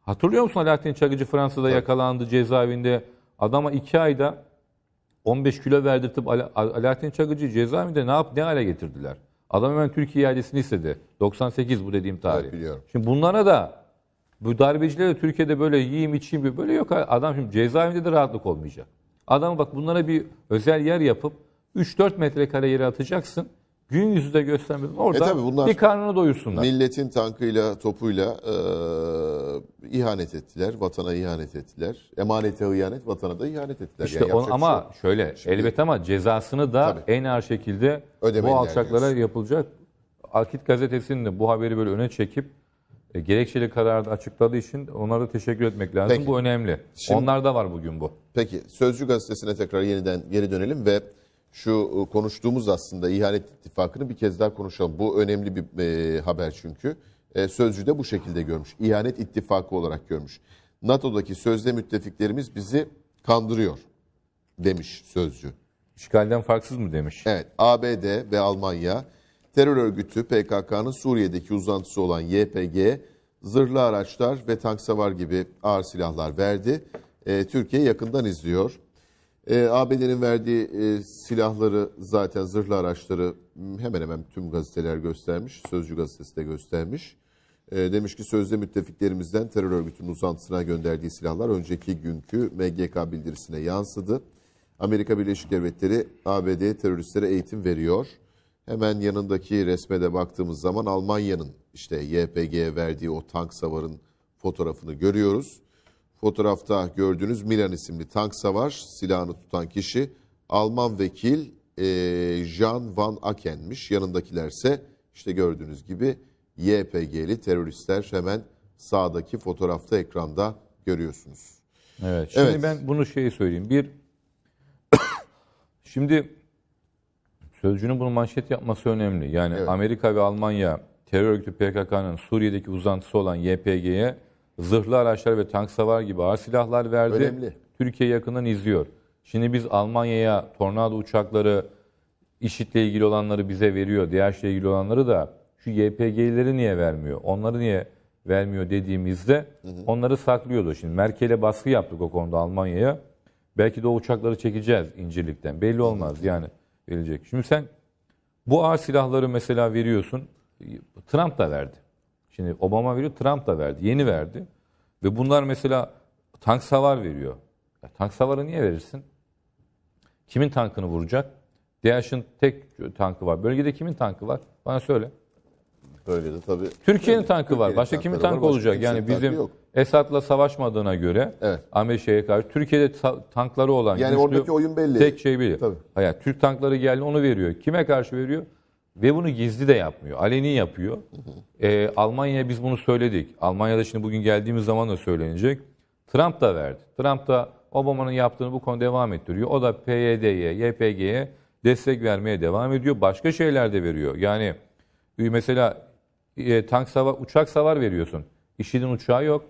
Hatırlıyor musun Alaaddin Çakıcı Fransa'da Tabii. yakalandı cezaevinde. Adama iki ayda 15 kilo verdirtip Ala Alaaddin Çakıcı cezaevinde ne yap ne hale getirdiler. Adam hemen Türkiye iadesini istedi. 98 bu dediğim tarih. Evet, biliyorum. Şimdi bunlara da bu darbecilere Türkiye'de böyle yiyeyim içeyim bir böyle yok. Adam şimdi cezaevinde de rahatlık olmayacak. Adam bak bunlara bir özel yer yapıp 3-4 metrekare yere atacaksın gün yüzü de göstermedim. Orada e bir karnını doyursunlar. Milletin tankıyla, topuyla e, ihanet ettiler. Vatana ihanet ettiler. Emanete ihanet, vatana da ihanet ettiler. İşte yani on, ama şey şöyle Şimdi, elbette ama cezasını da tabii, en ağır şekilde bu alçaklara diyorsun. yapılacak. Akit gazetesinin de bu haberi böyle öne çekip e, gerekçeli kararı açıkladığı için onlara da teşekkür etmek lazım. Peki. Bu önemli. Şimdi, Onlar da var bugün bu. Peki Sözcü gazetesine tekrar yeniden geri dönelim ve şu e, konuştuğumuz aslında ihanet ittifakını bir kez daha konuşalım. Bu önemli bir e, haber çünkü. E, Sözcü de bu şekilde görmüş. İhanet ittifakı olarak görmüş. NATO'daki sözde müttefiklerimiz bizi kandırıyor demiş Sözcü. İşgalden farksız mı demiş? Evet. ABD ve Almanya terör örgütü PKK'nın Suriye'deki uzantısı olan YPG zırhlı araçlar ve tank savar gibi ağır silahlar verdi. Türkiye yakından izliyor. E, ABD'nin verdiği e, silahları zaten zırhlı araçları hemen hemen tüm gazeteler göstermiş. Sözcü gazetesi de göstermiş. E, demiş ki sözde müttefiklerimizden terör örgütünün uzantısına gönderdiği silahlar önceki günkü MGK bildirisine yansıdı. Amerika Birleşik Devletleri ABD'ye teröristlere eğitim veriyor. Hemen yanındaki resme de baktığımız zaman Almanya'nın işte YPG'ye verdiği o tank savarın fotoğrafını görüyoruz. Fotoğrafta gördüğünüz Milan isimli tank savar silahını tutan kişi Alman vekil e, Jean Van Aken'miş. Yanındakilerse işte gördüğünüz gibi YPG'li teröristler hemen sağdaki fotoğrafta ekranda görüyorsunuz. Evet. Şimdi evet. ben bunu şey söyleyeyim. Bir şimdi Sözcü'nün bunu manşet yapması önemli. Yani evet. Amerika ve Almanya terör örgütü PKK'nın Suriye'deki uzantısı olan YPG'ye zırhlı araçlar ve tank savar gibi ağır silahlar verdi. Önemli. Türkiye yakından izliyor. Şimdi biz Almanya'ya tornado uçakları, işitle ilgili olanları bize veriyor. Diğer şeyle ilgili olanları da şu YPG'leri niye vermiyor? Onları niye vermiyor dediğimizde hı hı. onları saklıyordu. Şimdi Merkel'e baskı yaptık o konuda Almanya'ya. Belki de o uçakları çekeceğiz İncirlik'ten. Belli olmaz yani verecek. Şimdi sen bu ağır silahları mesela veriyorsun. Trump da verdi. Şimdi Obama veriyor, Trump da verdi. Yeni verdi. Ve bunlar mesela tank savar veriyor. Ya tank savarı niye verirsin? Kimin tankını vuracak? DAEŞ'in tek tankı var. Bölgede kimin tankı var? Bana söyle. Bölgede tabii. Türkiye'nin tankı Türkiye var. Başka kimin tankı var, olacak? Yani bizim yok. Esad'la savaşmadığına göre evet. Amerika'ya karşı Türkiye'de tankları olan yani oradaki oyun belli. Tek şey belli. Tabii. Hayır, Türk tankları geldi onu veriyor. Kime karşı veriyor? Ve bunu gizli de yapmıyor. Aleni yapıyor. Ee, Almanya'ya biz bunu söyledik. Almanya'da şimdi bugün geldiğimiz zaman da söylenecek. Trump da verdi. Trump da Obama'nın yaptığını bu konu devam ettiriyor. O da PYD'ye, YPG'ye destek vermeye devam ediyor. Başka şeyler de veriyor. Yani e, mesela e, tank savar, uçak savar veriyorsun. İşinin uçağı yok.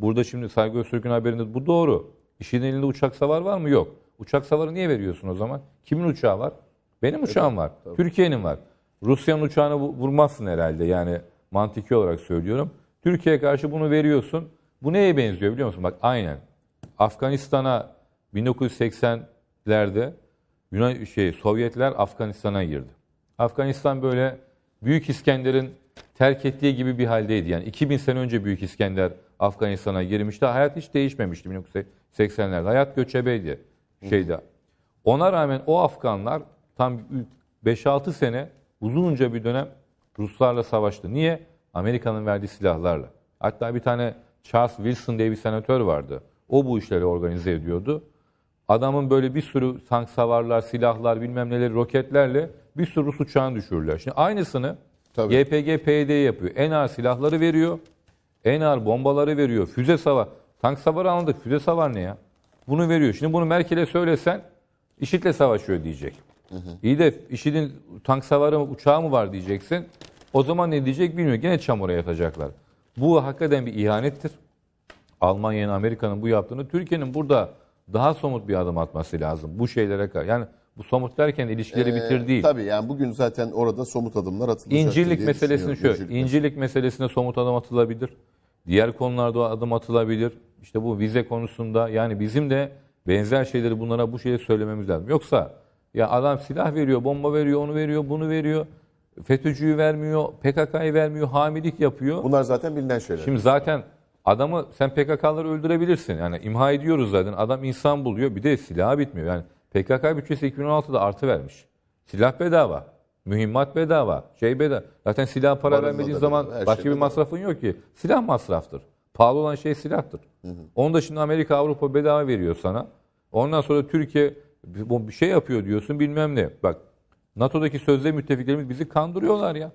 Burada şimdi Saygı Öztürk'ün haberinde bu doğru. İşinin elinde uçak savar var mı? Yok. Uçak savarı niye veriyorsun o zaman? Kimin uçağı var? Benim e, uçağım var. Türkiye'nin var. Rusya'nın uçağını vurmazsın herhalde yani mantıki olarak söylüyorum. Türkiye'ye karşı bunu veriyorsun. Bu neye benziyor biliyor musun? Bak aynen. Afganistan'a 1980'lerde Yunan şey Sovyetler Afganistan'a girdi. Afganistan böyle Büyük İskender'in terk ettiği gibi bir haldeydi. Yani 2000 sene önce Büyük İskender Afganistan'a girmişti. Hayat hiç değişmemişti 1980'lerde. Hayat göçebeydi şeyde. Ona rağmen o Afganlar tam 5-6 sene uzunca bir dönem Ruslarla savaştı. Niye? Amerika'nın verdiği silahlarla. Hatta bir tane Charles Wilson diye bir senatör vardı. O bu işleri organize ediyordu. Adamın böyle bir sürü tank savarlar, silahlar, bilmem neleri, roketlerle bir sürü Rus uçağını düşürürler. Şimdi aynısını Tabii. YPG, PYD yapıyor. NR silahları veriyor. En ağır bombaları veriyor. Füze savar. Tank savarı anladık. Füze savar ne ya? Bunu veriyor. Şimdi bunu Merkel'e söylesen işitle savaşıyor diyecek. Hı hı. İyi de işinin tank savarı mı uçağı mı var diyeceksin. O zaman ne diyecek bilmiyorum. Gene çamura yatacaklar. Bu hakikaten bir ihanettir. Almanya'nın, Amerika'nın bu yaptığını Türkiye'nin burada daha somut bir adım atması lazım. Bu şeylere karşı. Yani bu somut derken ilişkileri ee, bitir değil. Tabii yani bugün zaten orada somut adımlar atılacak. İncirlik meselesini şöyle, İncirlik, İncirlik meselesine somut adım atılabilir. Diğer konularda adım atılabilir. İşte bu vize konusunda yani bizim de benzer şeyleri bunlara bu şeyi söylememiz lazım. Yoksa ya adam silah veriyor, bomba veriyor, onu veriyor, bunu veriyor. FETÖ'cüyü vermiyor, PKK'yı vermiyor, hamilik yapıyor. Bunlar zaten bilinen şeyler. Şimdi zaten adamı sen PKK'ları öldürebilirsin. Yani imha ediyoruz zaten. Adam insan buluyor. Bir de silahı bitmiyor. Yani PKK bütçesi 2016'da artı vermiş. Silah bedava. Mühimmat bedava. Şey bedava. Zaten silah para Barınma vermediğin zaman şey bedava, başka şey bir masrafın yok ki. Silah masraftır. Pahalı olan şey silahtır. Hı hı. Onu da şimdi Amerika Avrupa bedava veriyor sana. Ondan sonra Türkiye bu bir şey yapıyor diyorsun bilmem ne. Bak NATO'daki sözde müttefiklerimiz bizi kandırıyorlar ya.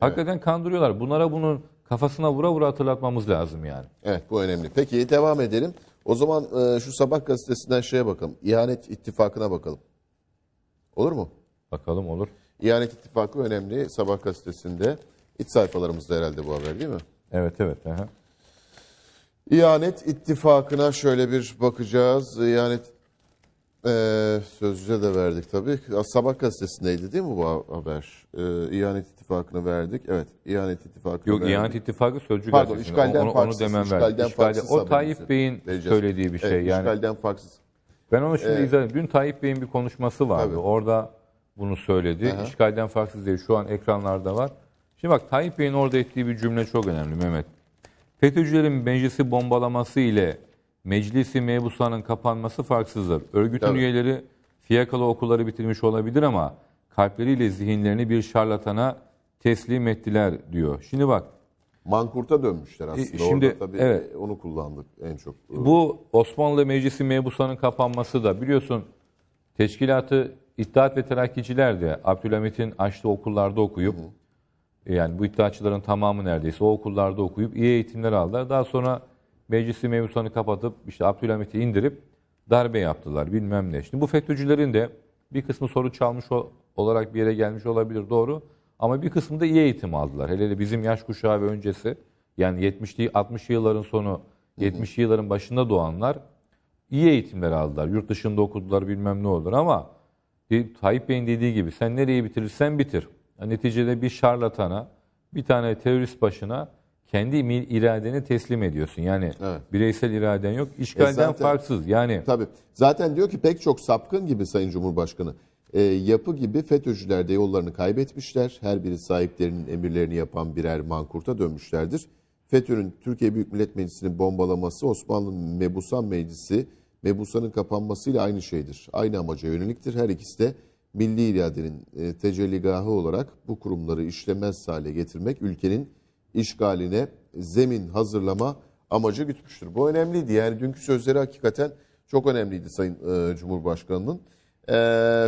Hakikaten evet. kandırıyorlar. Bunlara bunun kafasına vura vura hatırlatmamız lazım yani. Evet bu önemli. Peki devam edelim. O zaman e, şu sabah gazetesinden şeye bakalım. İhanet ittifakına bakalım. Olur mu? Bakalım olur. İhanet ittifakı önemli. Sabah gazetesinde iç sayfalarımızda herhalde bu haber değil mi? Evet evet. Aha. İhanet ittifakına şöyle bir bakacağız. İhanet ee, sözcüye de verdik tabii. Sabah gazetesindeydi değil mi bu haber? Ee, İhanet İttifakı'na verdik. Evet, İhanet İttifakı'na Yok, verdik. İhanet İttifakı Sözcü Pardon, gazetesinde. Pardon, onu, onu demem işgalden işgalden, O Tayyip Bey'in söylediği bir şey. Evet, yani. İşgalden farksız. Ben onu şimdi ee, izah Dün Tayyip Bey'in bir konuşması vardı. Tabii. Orada bunu söyledi. Aha. İşgalden farksız diye şu an ekranlarda var. Şimdi bak Tayyip Bey'in orada ettiği bir cümle çok önemli Mehmet. FETÖ'cülerin meclisi bombalaması ile meclisi mebusanın kapanması farksızdır. Örgütün Tabii. üyeleri fiyakalı okulları bitirmiş olabilir ama kalpleriyle zihinlerini bir şarlatana teslim ettiler diyor. Şimdi bak. Mankurta dönmüşler e, aslında. şimdi, Orada tabii evet, onu kullandık en çok. Bu Osmanlı Meclisi mebusanın kapanması da biliyorsun teşkilatı İttihat ve Terakkiciler de Abdülhamit'in açtığı okullarda okuyup hı hı. E, yani bu iddiaçıların tamamı neredeyse o okullarda okuyup iyi eğitimler aldılar. Daha sonra meclisi mevzusanı kapatıp işte Abdülhamit'i indirip darbe yaptılar bilmem ne. Şimdi bu FETÖ'cülerin de bir kısmı soru çalmış olarak bir yere gelmiş olabilir doğru. Ama bir kısmı da iyi eğitim aldılar. Hele de bizim yaş kuşağı ve öncesi yani 70'li 60'lı yılların sonu 70'li yılların başında doğanlar iyi eğitimler aldılar. Yurt dışında okudular bilmem ne olur ama Tayyip Bey'in dediği gibi sen nereye bitirirsen bitir. Yani neticede bir şarlatana, bir tane terörist başına kendi iradeni teslim ediyorsun. Yani evet. bireysel iraden yok. E işgalden e zaten, farksız. Yani Tabii. Zaten diyor ki pek çok sapkın gibi Sayın Cumhurbaşkanı e, yapı gibi FETÖ'cüler de yollarını kaybetmişler. Her biri sahiplerinin emirlerini yapan birer mankurta dönmüşlerdir. FETÖ'nün Türkiye Büyük Millet Meclisi'nin bombalaması Osmanlı Mebusan Meclisi Mebusan'ın kapanmasıyla aynı şeydir. Aynı amaca yöneliktir. Her ikisi de milli iradenin e, tecelligahı olarak bu kurumları işlemez hale getirmek ülkenin işgaline zemin hazırlama amacı gütmüştür. Bu önemliydi. Yani dünkü sözleri hakikaten çok önemliydi Sayın e, Cumhurbaşkanı'nın. E,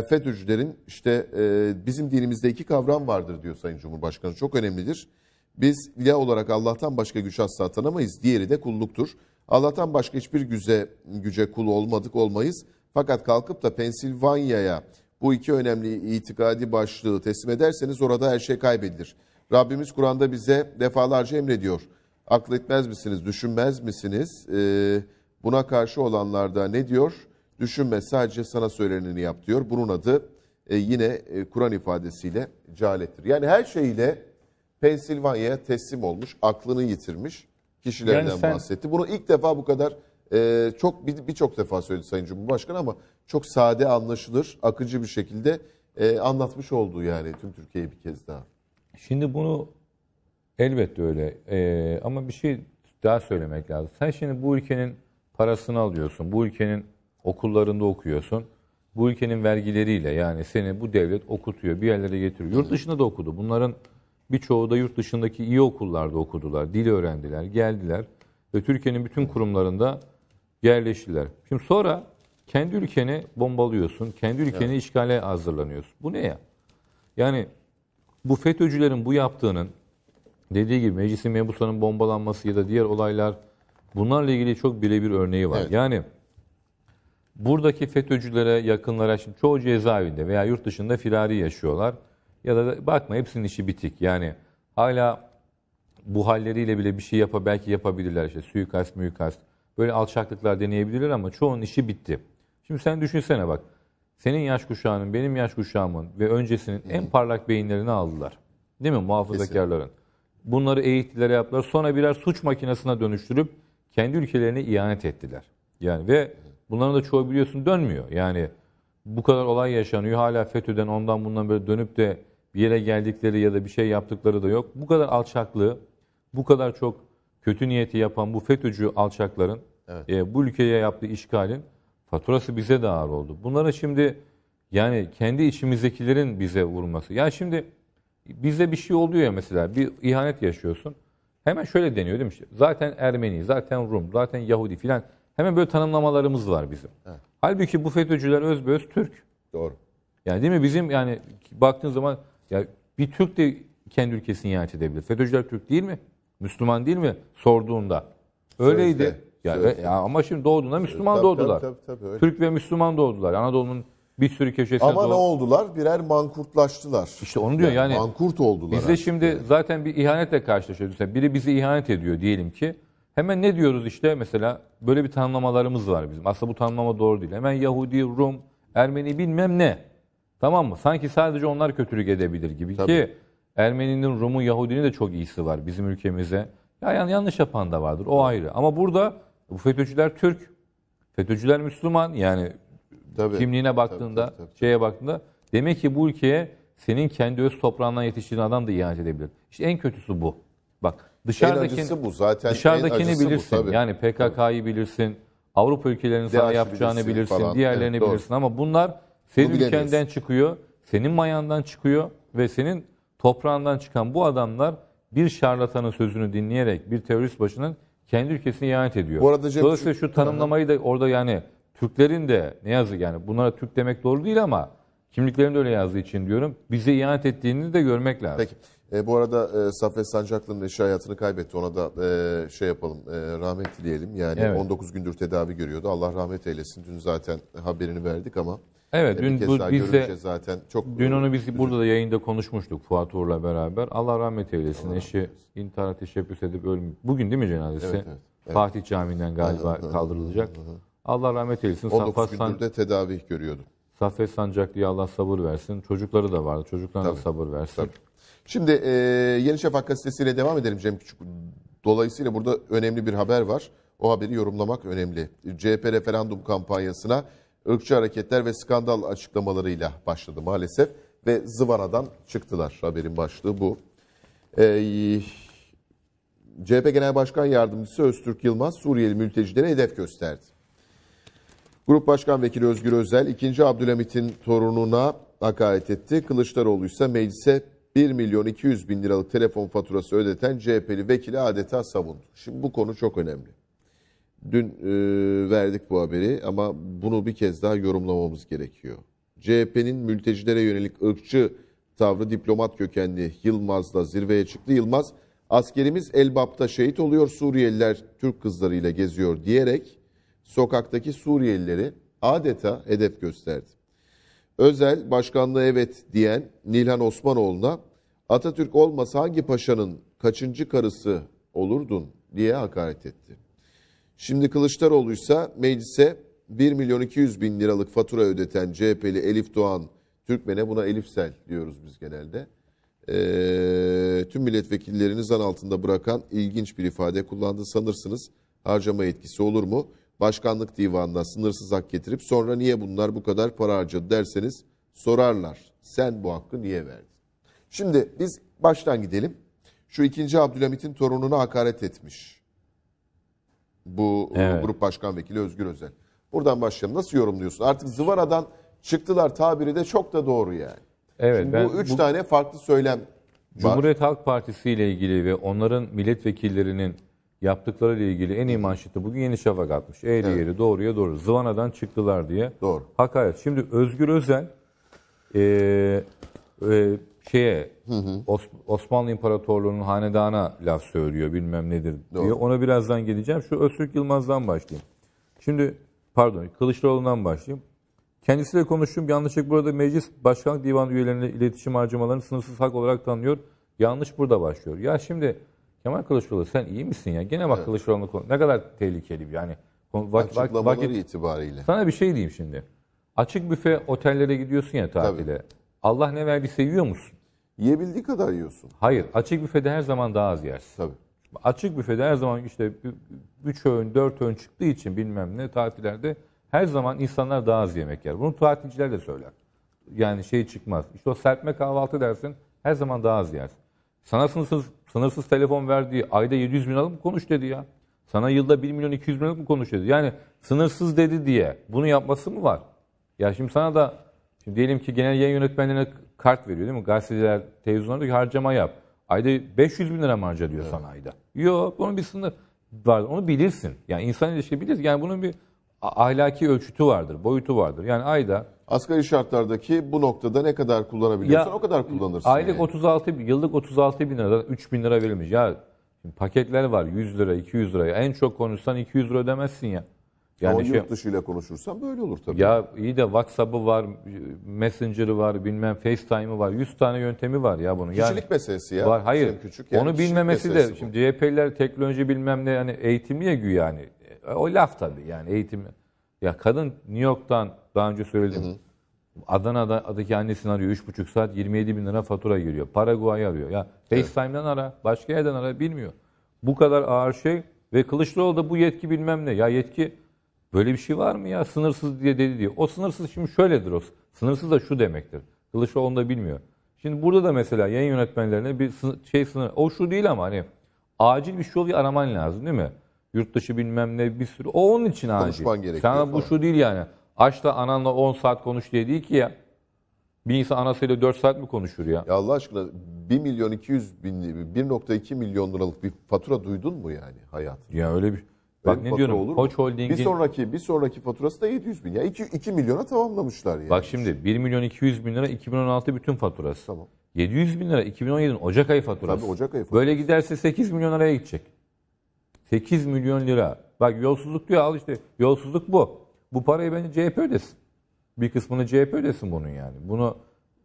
FETÖ'cülerin işte e, bizim dinimizde iki kavram vardır diyor Sayın Cumhurbaşkanı. Çok önemlidir. Biz ya olarak Allah'tan başka güç asla tanımayız. Diğeri de kulluktur. Allah'tan başka hiçbir güze güce kul olmadık olmayız. Fakat kalkıp da Pensilvanya'ya bu iki önemli itikadi başlığı teslim ederseniz orada her şey kaybedilir. Rabbimiz Kur'an'da bize defalarca emrediyor. Akıl etmez misiniz, düşünmez misiniz? Ee, buna karşı olanlarda ne diyor? Düşünme sadece sana söyleneni yap diyor. Bunun adı e, yine e, Kur'an ifadesiyle cehalettir. Yani her şeyiyle Pensilvanya'ya teslim olmuş, aklını yitirmiş kişilerden yani sen... bahsetti. Bunu ilk defa bu kadar e, çok birçok bir defa söyledi Sayın Cumhurbaşkanı ama çok sade anlaşılır, akıcı bir şekilde e, anlatmış olduğu yani tüm Türkiye'yi bir kez daha. Şimdi bunu elbette öyle ee, ama bir şey daha söylemek lazım. Sen şimdi bu ülkenin parasını alıyorsun, bu ülkenin okullarında okuyorsun, bu ülkenin vergileriyle yani seni bu devlet okutuyor, bir yerlere getiriyor. Yurt dışında da okudu. Bunların birçoğu da yurt dışındaki iyi okullarda okudular, dil öğrendiler, geldiler ve Türkiye'nin bütün kurumlarında yerleştiler. Şimdi sonra kendi ülkeni bombalıyorsun, kendi ülkeni evet. işgale hazırlanıyorsun. Bu ne ya? Yani bu FETÖ'cülerin bu yaptığının dediği gibi meclisin mebusanın bombalanması ya da diğer olaylar bunlarla ilgili çok birebir örneği var. Evet. Yani buradaki FETÖ'cülere, yakınlara şimdi çoğu cezaevinde veya yurt dışında firari yaşıyorlar. Ya da bakma hepsinin işi bitik. Yani hala bu halleriyle bile bir şey yapa belki yapabilirler işte suikast, müikast. Böyle alçaklıklar deneyebilirler ama çoğunun işi bitti. Şimdi sen düşünsene bak senin yaş kuşağının, benim yaş kuşağımın ve öncesinin en parlak beyinlerini aldılar. Değil mi muhafazakarların? Kesin. Bunları eğittiler, yaptılar. Sonra birer suç makinesine dönüştürüp kendi ülkelerine ihanet ettiler. Yani ve bunların da çoğu biliyorsun dönmüyor. Yani bu kadar olay yaşanıyor. Hala FETÖ'den ondan bundan böyle dönüp de bir yere geldikleri ya da bir şey yaptıkları da yok. Bu kadar alçaklığı, bu kadar çok kötü niyeti yapan bu FETÖ'cü alçakların evet. e, bu ülkeye yaptığı işgalin Faturası bize de ağır oldu. Bunlara şimdi yani kendi içimizdekilerin bize vurması. Ya yani şimdi bize bir şey oluyor ya mesela bir ihanet yaşıyorsun. Hemen şöyle deniyor değil mi? zaten Ermeni, zaten Rum, zaten Yahudi filan. Hemen böyle tanımlamalarımız var bizim. Evet. Halbuki bu FETÖ'cüler özbeöz Türk. Doğru. Yani değil mi? Bizim yani baktığın zaman ya bir Türk de kendi ülkesini ihanet edebilir. FETÖ'cüler Türk değil mi? Müslüman değil mi? Sorduğunda. Öyleydi. Sözde. Ya, evet. ya ama şimdi doğduğunda Müslüman tabii, doğdular. Tabii, tabii, tabii, Türk ve Müslüman doğdular. Anadolu'nun bir sürü köşesine Ama doğ... ne oldular? Birer mankurtlaştılar. İşte onu diyor yani. yani mankurt oldular. Biz de şimdi yani. zaten bir ihanetle karşılaşıyoruz. Mesela biri bizi ihanet ediyor diyelim ki. Hemen ne diyoruz işte mesela böyle bir tanımlamalarımız var bizim. Aslında bu tanımlama doğru değil. Hemen Yahudi, Rum, Ermeni bilmem ne. Tamam mı? Sanki sadece onlar kötülük edebilir gibi Tabii. ki Ermeninin, Rum'un, Yahudinin de çok iyisi var bizim ülkemize. Ya yani yanlış yapan da vardır. O ayrı. Ama burada bu FETÖ'cüler Türk. FETÖ'cüler Müslüman yani tabii, kimliğine baktığında, tabii, tabii, tabii. şeye baktığında demek ki bu ülkeye senin kendi öz toprağından yetiştiğin adam da ihanet edebilir. İşte en kötüsü bu. Bak dışarıdakini bu zaten. Dışarıdakini bilirsin. Bu, Yani PKK'yı bilirsin. Avrupa ülkelerinin sana yapacağını bilirsin, bilirsin diğerlerini evet, bilirsin ama bunlar senin bu ülkenden çıkıyor, senin mayandan çıkıyor ve senin toprağından çıkan bu adamlar bir şarlatanın sözünü dinleyerek bir terörist başının kendi ülkesini ihanet ediyor. Bu arada Cem Dolayısıyla şu tanımlamayı da orada yani Türklerin de ne yazık yani bunlara Türk demek doğru değil ama kimliklerinde öyle yazdığı için diyorum bize ihanet ettiğini de görmek lazım. Peki. E, bu arada e, Saffet Sancaklı'nın eşi hayatını kaybetti. Ona da e, şey yapalım, e, rahmet dileyelim. Yani evet. 19 gündür tedavi görüyordu. Allah rahmet eylesin. Dün zaten haberini verdik ama Evet, dün bu, daha biz de, zaten. Çok dün e, onu biz burada da yayında konuşmuştuk Fuat Uğur'la beraber. Allah rahmet eylesin. Allah Eşi intihara teşebbüs edip ölmüş. Bugün değil mi cenazesi? Evet, evet. evet. Fatih Camii'nden galiba evet, kaldırılacak. Evet. Allah rahmet eylesin. 19 Safas gündür de tedavi görüyordum. Saffet Sancaklı'ya Allah sabır versin. Çocukları da vardı. Çocuklarına da sabır versin. Tabii. Şimdi e, Yeni Şafak gazetesiyle devam edelim Cem Küçük. Dolayısıyla burada önemli bir haber var. O haberi yorumlamak önemli. CHP referandum kampanyasına ırkçı hareketler ve skandal açıklamalarıyla başladı maalesef. Ve zıvanadan çıktılar. Haberin başlığı bu. Ee, CHP Genel Başkan Yardımcısı Öztürk Yılmaz Suriyeli mültecilere hedef gösterdi. Grup Başkan Vekili Özgür Özel, 2. Abdülhamit'in torununa hakaret etti. Kılıçdaroğlu ise meclise 1 milyon 200 bin liralık telefon faturası ödeten CHP'li vekili adeta savundu. Şimdi bu konu çok önemli. Dün e, verdik bu haberi ama bunu bir kez daha yorumlamamız gerekiyor. CHP'nin mültecilere yönelik ırkçı tavrı diplomat kökenli Yılmaz'la zirveye çıktı. Yılmaz, askerimiz Elbap'ta şehit oluyor, Suriyeliler Türk kızlarıyla geziyor diyerek sokaktaki Suriyelileri adeta hedef gösterdi. Özel başkanlığı evet diyen Nilhan Osmanoğlu'na Atatürk olmasa hangi paşanın kaçıncı karısı olurdun diye hakaret etti. Şimdi Kılıçdaroğlu'ysa meclise 1 milyon 200 bin liralık fatura ödeten CHP'li Elif Doğan Türkmen'e buna Elifsel diyoruz biz genelde. Ee, tüm milletvekillerini zan altında bırakan ilginç bir ifade kullandı sanırsınız. Harcama etkisi olur mu? Başkanlık divanına sınırsız hak getirip sonra niye bunlar bu kadar para harcadı derseniz sorarlar. Sen bu hakkı niye verdin? Şimdi biz baştan gidelim. Şu ikinci Abdülhamit'in torununa hakaret etmiş. Bu evet. grup başkan vekili Özgür Özel. Buradan başlayalım. Nasıl yorumluyorsun? Artık zıvaradan çıktılar tabiri de çok da doğru yani. Evet. Şimdi ben, bu üç bu, tane farklı söylem Cumhuriyet Halk Partisi ile ilgili ve onların milletvekillerinin yaptıkları ile ilgili en iyi manşeti bugün Yeni Şafak atmış. Eğri evet. yeri doğruya doğru. Zıvanadan çıktılar diye. Doğru. Hakaret. Şimdi Özgür Özel e, e, şeye hı hı. Os, Osmanlı İmparatorluğu'nun hanedana laf söylüyor bilmem nedir diye Doğru. Ona birazdan geleceğim. Şu Öztürk Yılmaz'dan başlayayım. Şimdi pardon Kılıçdaroğlu'ndan başlayayım. Kendisiyle konuştum. Yanlışlık burada meclis başkanlık divan üyelerine iletişim harcamalarını sınırsız hak olarak tanıyor. Yanlış burada başlıyor. Ya şimdi Kemal Kılıçdaroğlu sen iyi misin ya? Gene bak evet. Kılıçdaroğlu ne kadar tehlikeli bir yani. Vak, Açıklamaları vakit, itibariyle. Sana bir şey diyeyim şimdi. Açık büfe otellere gidiyorsun ya tatile. Tabii. Allah ne verdi seviyor musun? Yiyebildiği kadar yiyorsun. Hayır. Açık büfede her zaman daha az yersin. Tabii. Açık büfede her zaman işte 3 öğün, 4 öğün çıktığı için bilmem ne tatillerde her zaman insanlar daha az yemek yer. Bunu tatilciler de söyler. Yani şey çıkmaz. İşte o serpme kahvaltı dersin her zaman daha az yersin. Sana sınırsız, sınırsız telefon verdiği ayda 700 bin alıp konuş dedi ya. Sana yılda 1 milyon 200 bin alıp mı konuş dedi. Yani sınırsız dedi diye bunu yapması mı var? Ya şimdi sana da şimdi diyelim ki genel yayın yönetmenliğine kart veriyor değil mi? Gazeteciler, televizyonlarda harcama yap. Ayda 500 bin lira mı harca diyor evet. sanayide. Yok bunun bir sınır var. Onu bilirsin. Yani insan ilişki bilirsin. Yani bunun bir ahlaki ölçütü vardır, boyutu vardır. Yani ayda asgari şartlardaki bu noktada ne kadar kullanabiliyorsan ya, o kadar kullanırsın. Aylık yani. 36 yıllık 36 bin liradan 3 bin lira verilmiş. Ya paketler var 100 lira, 200 lira. En çok konuşsan 200 lira ödemezsin ya. Yani Ama şey, yurt dışıyla konuşursan böyle olur tabii. Ya iyi de WhatsApp'ı var, Messenger'ı var, bilmem FaceTime'ı var. 100 tane yöntemi var ya bunun. Kişilik yani, meselesi ya. Var, hayır. küçük yani onu bilmemesi de. Bu. Şimdi CHP'liler teknoloji bilmem ne yani eğitimli ya güya yani. O laf tabii yani eğitim. Ya kadın New York'tan daha önce söyledim. Hı hı. Adana'da adaki annesini arıyor. 3,5 saat 27 bin lira fatura giriyor. Paraguay arıyor. Ya FaceTime'dan evet. ara, başka yerden ara bilmiyor. Bu kadar ağır şey ve Kılıçdaroğlu da bu yetki bilmem ne. Ya yetki Böyle bir şey var mı ya? Sınırsız diye dedi diyor. O sınırsız şimdi şöyledir o. Sınırsız da şu demektir. Kılıçdaroğlu onu da bilmiyor. Şimdi burada da mesela yayın yönetmenlerine bir sınır, şey sınır. O şu değil ama hani acil bir şov araman lazım değil mi? Yurt dışı bilmem ne bir sürü. O onun için acil. Konuşman gerekiyor. Sana bu şu değil yani. Aç da ananla 10 saat konuş diye değil ki ya. Bir insan anasıyla 4 saat mi konuşur ya? Ya Allah aşkına 1 milyon 200 bin, 1.2 milyon liralık bir fatura duydun mu yani hayat? Ya öyle bir Bak ee, ne diyorum olur Koç Holding'in... Bir sonraki, bir sonraki faturası da 700 bin. Ya yani 2, 2 milyona tamamlamışlar yani. Bak şimdi 1 milyon 200 bin lira 2016 bütün faturası. Tamam. 700 bin lira 2017'nin Ocak ayı faturası. Tabii Ocak ayı faturası. Böyle giderse 8 milyon liraya gidecek. 8 milyon lira. Bak yolsuzluk diyor al işte yolsuzluk bu. Bu parayı bence CHP ödesin. Bir kısmını CHP ödesin bunun yani. Bunu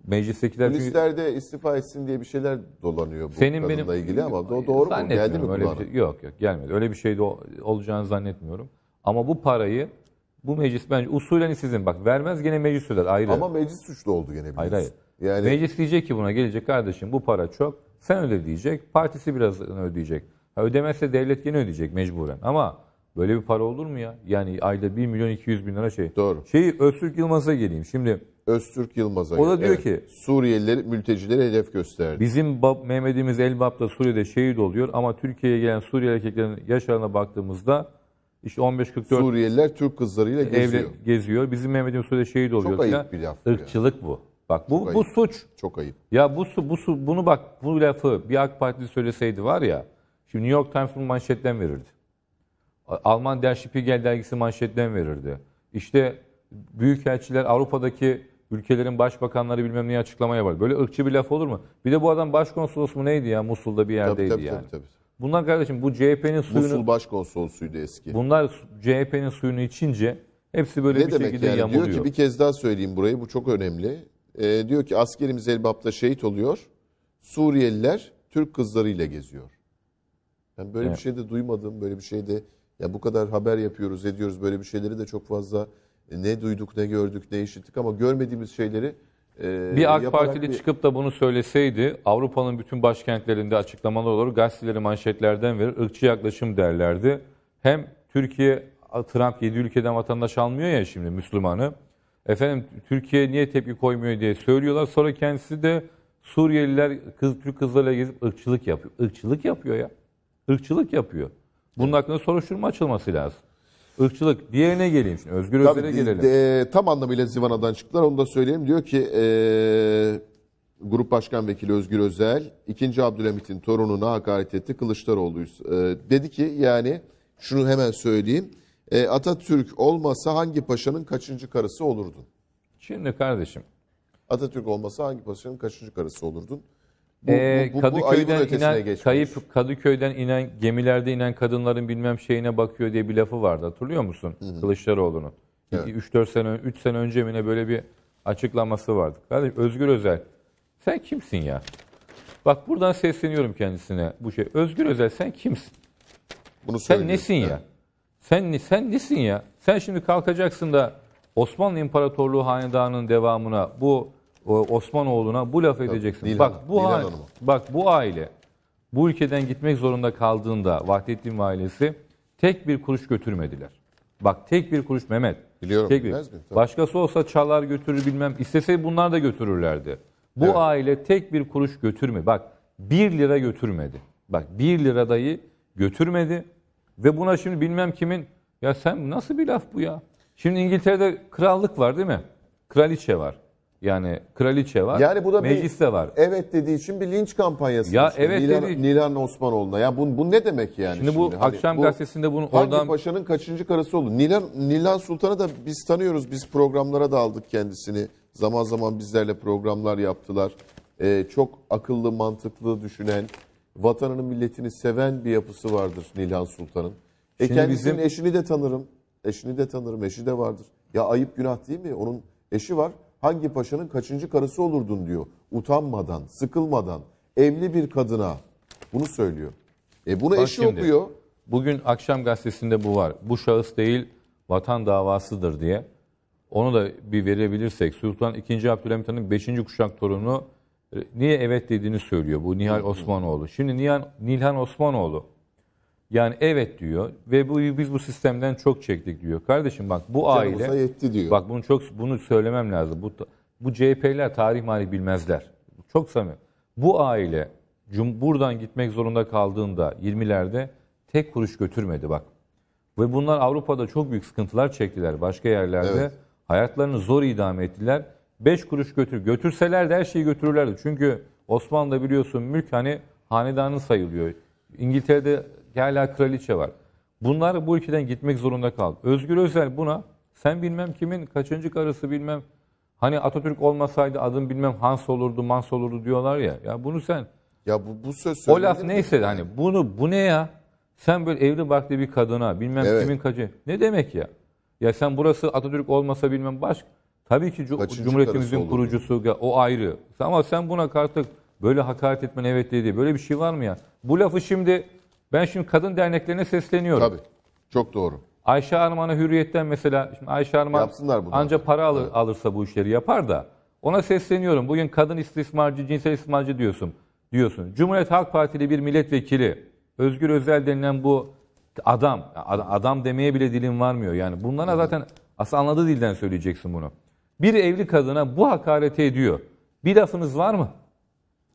Meclistekiler çünkü- Polislerde istifa etsin diye bir şeyler dolanıyor bu Senin, Senin benim- ilgili ama do- doğru mu? Geldi mi öyle bir şey. Yok yok gelmedi. Öyle bir şey de olacağını zannetmiyorum. Ama bu parayı bu meclis bence usulen sizin bak vermez gene meclis öder ayrı. Ama meclis suçlu oldu gene biliyorsun. Hayır, hayır. Yani Meclis diyecek ki buna gelecek kardeşim bu para çok. Sen öde diyecek. Partisi biraz ödeyecek. Ha, ödemezse devlet gene ödeyecek mecburen. Ama böyle bir para olur mu ya? Yani ayda 1 milyon 200 bin lira şey. Doğru. Şeyi Öztürk Yılmaz'a geleyim. Şimdi Öztürk Yılmaz'a. O da diyor evet. ki Suriyelileri, mültecileri hedef gösterdi. Bizim bab, Mehmet'imiz Elbap da Suriye'de şehit oluyor ama Türkiye'ye gelen Suriyeli erkeklerin yaşlarına baktığımızda işte 15-44 Suriyeliler Türk kızlarıyla geziyor. Evle, geziyor. Bizim Mehmet'imiz Suriye'de şehit oluyor. Çok ayıp bir laf. Irkçılık ya. bu. Bak bu, bu suç. Çok ayıp. Ya bu, bu bunu bak bu lafı bir AK Partili söyleseydi var ya şimdi New York Times bunu manşetten verirdi. Alman Der Spiegel dergisi manşetten verirdi. İşte büyükelçiler Avrupa'daki ülkelerin başbakanları bilmem neyi açıklamaya var. Böyle ırkçı bir laf olur mu? Bir de bu adam başkonsolos mu neydi ya Musul'da bir yerdeydi tabii, tabii, yani. Tabii, tabii. Bundan kardeşim bu CHP'nin suyunu... Musul başkonsolosuydu eski. Bunlar CHP'nin suyunu içince hepsi böyle ne bir demek şekilde yani? yamuluyor. Diyor ki bir kez daha söyleyeyim burayı bu çok önemli. Ee, diyor ki askerimiz Elbap'ta şehit oluyor. Suriyeliler Türk kızlarıyla geziyor. Ben böyle evet. bir şey de duymadım, böyle bir şey de ya bu kadar haber yapıyoruz, ediyoruz böyle bir şeyleri de çok fazla e, ne duyduk, ne gördük, ne işittik ama görmediğimiz şeyleri e, bir AK Partili bir... çıkıp da bunu söyleseydi Avrupa'nın bütün başkentlerinde açıklamalar olur. Gazeteleri manşetlerden verir. ırkçı yaklaşım derlerdi. Hem Türkiye Trump 7 ülkeden vatandaş almıyor ya şimdi Müslümanı. Efendim Türkiye niye tepki koymuyor diye söylüyorlar. Sonra kendisi de Suriyeliler kız Türk kızlarıyla gezip ırkçılık yapıyor. Irkçılık yapıyor ya. Irkçılık yapıyor. Bunun hakkında soruşturma açılması lazım ırkçılık. Diğerine geleyim şimdi. Özgür Özel'e gelelim. E, tam anlamıyla Zivana'dan çıktılar. Onu da söyleyeyim Diyor ki e, Grup Başkan Vekili Özgür Özel, 2. Abdülhamit'in torununa hakaret etti. Kılıçdaroğlu e, dedi ki yani şunu hemen söyleyeyim. E, Atatürk olmasa hangi paşanın kaçıncı karısı olurdun? Şimdi kardeşim. Atatürk olmasa hangi paşanın kaçıncı karısı olurdun? Ee, bu, bu, bu, Kadıköy'den bu inen geçmiş. kayıp Kadıköy'den inen gemilerde inen kadınların bilmem şeyine bakıyor diye bir lafı vardı. hatırlıyor musun? Hı-hı. Kılıçdaroğlu'nun. Evet. 3-4 sene 3 sene önce mi ne böyle bir açıklaması vardı. kardeş Özgür Özel sen kimsin ya? Bak buradan sesleniyorum kendisine bu şey. Özgür Özel sen kimsin? Bunu sen nesin ya? sen Sen sen nesin ya? Sen şimdi kalkacaksın da Osmanlı İmparatorluğu hanedanının devamına bu Osmanoğlu'na bu laf edeceksin. Dilhan, bak bu aile, bak bu aile bu ülkeden gitmek zorunda kaldığında Vahdettin ve ailesi tek bir kuruş götürmediler. Bak tek bir kuruş Mehmet. Biliyorum. Tek bir. Mi? Başkası olsa çalar götürür bilmem. İstese bunlar da götürürlerdi. Bu evet. aile tek bir kuruş götürme. Bak bir lira götürmedi. Bak bir lira dayı götürmedi. Ve buna şimdi bilmem kimin ya sen nasıl bir laf bu ya? Şimdi İngiltere'de krallık var değil mi? Kraliçe var. Yani kraliçe var, yani bu da meclis de var. Evet dediği için bir linç kampanyası. Ya işte. evet Nilan, dediği... Nilan Osmanoğlu'na. Ya bu, bu ne demek yani? Şimdi, şimdi? bu hani akşam bu, gazetesinde bunu hangi oradan... paşanın kaçıncı karısı oldu? Nilan, Nilan Sultan'ı da biz tanıyoruz. Biz programlara da aldık kendisini. Zaman zaman bizlerle programlar yaptılar. Ee, çok akıllı, mantıklı düşünen, vatanını, milletini seven bir yapısı vardır Nilan Sultan'ın. E şimdi kendisinin bizim... eşini de tanırım. Eşini de tanırım. Eşi de vardır. Ya ayıp günah değil mi? Onun eşi var hangi paşanın kaçıncı karısı olurdun diyor. Utanmadan, sıkılmadan evli bir kadına bunu söylüyor. E bunu Bak eşi şimdi, okuyor. Bugün akşam gazetesinde bu var. Bu şahıs değil vatan davasıdır diye. Onu da bir verebilirsek. Sultan II. Abdülhamit Han'ın 5. kuşak torunu e, niye evet dediğini söylüyor bu Nihal Osmanoğlu. Şimdi Nihal, Nilhan Osmanoğlu yani evet diyor ve bu biz bu sistemden çok çektik diyor. Kardeşim bak bu aile yetti diyor. Bak bunu çok bunu söylemem lazım. Bu bu CHP'ler tarih mali bilmezler. Çok samimi. Bu aile cum, buradan gitmek zorunda kaldığında 20'lerde tek kuruş götürmedi bak. Ve bunlar Avrupa'da çok büyük sıkıntılar çektiler. Başka yerlerde evet. hayatlarını zor idame ettiler. 5 kuruş götür götürseler de her şeyi götürürlerdi. Çünkü Osmanlı'da biliyorsun mülk hani hanedanın sayılıyor. İngiltere'de hala kraliçe var. Bunlar bu ülkeden gitmek zorunda kaldı. Özgür Özel buna sen bilmem kimin kaçıncı karısı bilmem hani Atatürk olmasaydı adın bilmem Hans olurdu Mans olurdu diyorlar ya. Ya bunu sen ya bu, bu söz o laf neyse mi? hani bunu bu ne ya? Sen böyle evli barklı bir kadına bilmem evet. kimin kaçı ne demek ya? Ya sen burası Atatürk olmasa bilmem başka. Tabii ki Kaçıncı Cumhuriyetimizin kurucusu ya o ayrı. Ama sen buna kartık böyle hakaret etmen evet dedi. Böyle bir şey var mı ya? Bu lafı şimdi ben şimdi kadın derneklerine sesleniyorum. Tabii. Çok doğru. Ayşe Arman'a hürriyetten mesela şimdi Ayşe Arman ancak para alır, evet. alırsa bu işleri yapar da ona sesleniyorum. Bugün kadın istismarcı, cinsel istismarcı diyorsun. Diyorsun. Cumhuriyet Halk Partili bir milletvekili Özgür Özel denilen bu adam adam demeye bile dilim varmıyor. Yani bunlara evet. zaten aslında anladığı dilden söyleyeceksin bunu. Bir evli kadına bu hakareti ediyor. Bir lafınız var mı?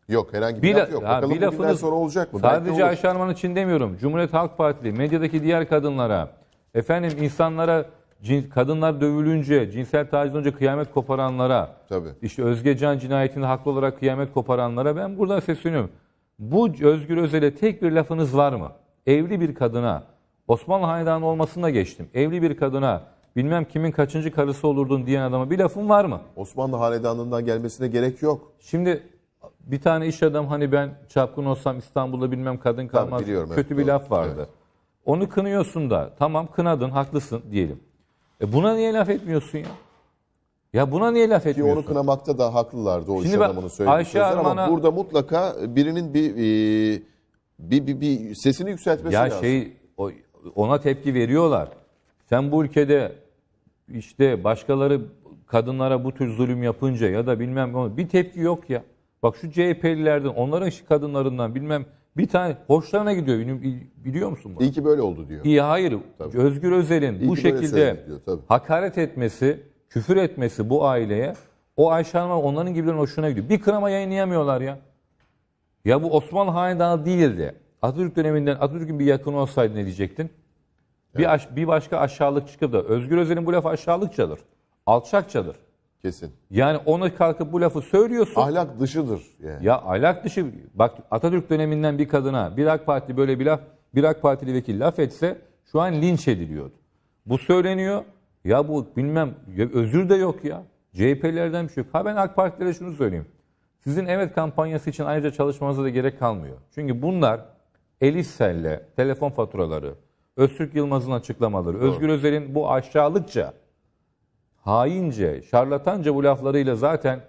Yok herhangi bir, bir laf yok. Ha, Bakalım bir lafınız, sonra olacak mı? Sadece Ayşe Arman için demiyorum. Cumhuriyet Halk Partili medyadaki diğer kadınlara, efendim insanlara cins, kadınlar dövülünce, cinsel taciz olunca kıyamet koparanlara, Tabii. işte Özgecan cinayetini haklı olarak kıyamet koparanlara ben buradan sesleniyorum. Bu Özgür Özel'e tek bir lafınız var mı? Evli bir kadına, Osmanlı Hanedanı olmasına geçtim. Evli bir kadına bilmem kimin kaçıncı karısı olurdun diyen adama bir lafın var mı? Osmanlı Hanedanı'ndan gelmesine gerek yok. Şimdi bir tane iş adam hani ben çapkın olsam İstanbul'da bilmem kadın kalmaz. Tabii biliyorum, Kötü evet, bir doğru. laf vardı. Evet. Onu kınıyorsun da tamam kınadın haklısın diyelim. E buna niye laf etmiyorsun ya? Ya buna niye laf Ki etmiyorsun? onu kınamakta da haklılardı o Şimdi iş ben- adamının Ayşe ama Arman'a- burada mutlaka birinin bir, e, bir, bir, bir sesini yükseltmesi Ya lazım. şey ona tepki veriyorlar. Sen bu ülkede işte başkaları kadınlara bu tür zulüm yapınca ya da bilmem bir tepki yok ya. Bak şu CHP'lilerden, onların şu kadınlarından bilmem bir tane hoşlarına gidiyor. Biliyor musun bunu? İyi ki böyle oldu diyor. İyi hayır. Tabii. Özgür Özel'in İyi bu şekilde hakaret etmesi, küfür etmesi bu aileye o Ayşe Hanım'a onların gibilerin hoşuna gidiyor. Bir kınama yayınlayamıyorlar ya. Ya bu Osmanlı Hanedanı değildi. Atatürk döneminden Atatürk'ün bir yakını olsaydı ne diyecektin? Evet. Bir, aş, bir başka aşağılık çıkıp da Özgür Özel'in bu lafı aşağılıkçadır. Alçakçadır. Kesin. Yani ona kalkıp bu lafı söylüyorsun. Ahlak dışıdır. Yani. Ya ahlak dışı. Bak Atatürk döneminden bir kadına bir AK Parti böyle bir laf, bir AK Partili vekil laf etse şu an linç ediliyordu. Bu söyleniyor. Ya bu bilmem özür de yok ya. CHP'lerden bir şey yok. Ha ben AK Partilere şunu söyleyeyim. Sizin evet kampanyası için ayrıca çalışmanıza da gerek kalmıyor. Çünkü bunlar Elissel'le telefon faturaları, Öztürk Yılmaz'ın açıklamaları, Doğru. Özgür Özel'in bu aşağılıkça haince, şarlatanca bu laflarıyla zaten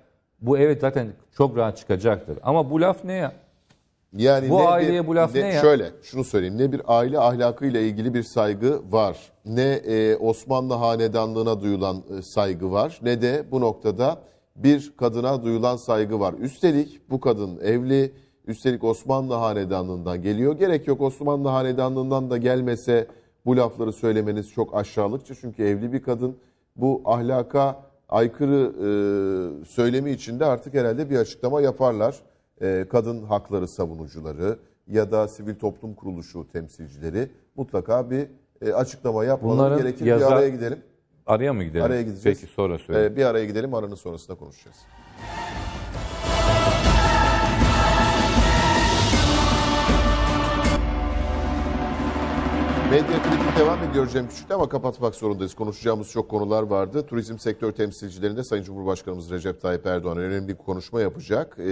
bu evet zaten çok rahat çıkacaktır. Ama bu laf ne ya? Yani bu ne aileye bir, bu laf ne, ne ya? Şöyle şunu söyleyeyim. Ne bir aile ahlakıyla ilgili bir saygı var. Ne e, Osmanlı hanedanlığına duyulan e, saygı var. Ne de bu noktada bir kadına duyulan saygı var. Üstelik bu kadın evli. Üstelik Osmanlı hanedanlığından geliyor. Gerek yok Osmanlı hanedanlığından da gelmese bu lafları söylemeniz çok aşağılıkça. Çünkü evli bir kadın bu ahlaka aykırı e, söylemi içinde artık herhalde bir açıklama yaparlar. E, kadın hakları savunucuları ya da sivil toplum kuruluşu temsilcileri mutlaka bir e, açıklama yapmaları Bunların gerekir. Yazar... Bir araya gidelim. Araya mı gidelim? Araya gideceğiz. Peki sonra söyle. Ee, bir araya gidelim aranın sonrasında konuşacağız. Medya kritik devam ediyor Cem Küçük, ama kapatmak zorundayız. Konuşacağımız çok konular vardı. Turizm sektör temsilcilerinde Sayın Cumhurbaşkanımız Recep Tayyip Erdoğan önemli bir konuşma yapacak. Ee,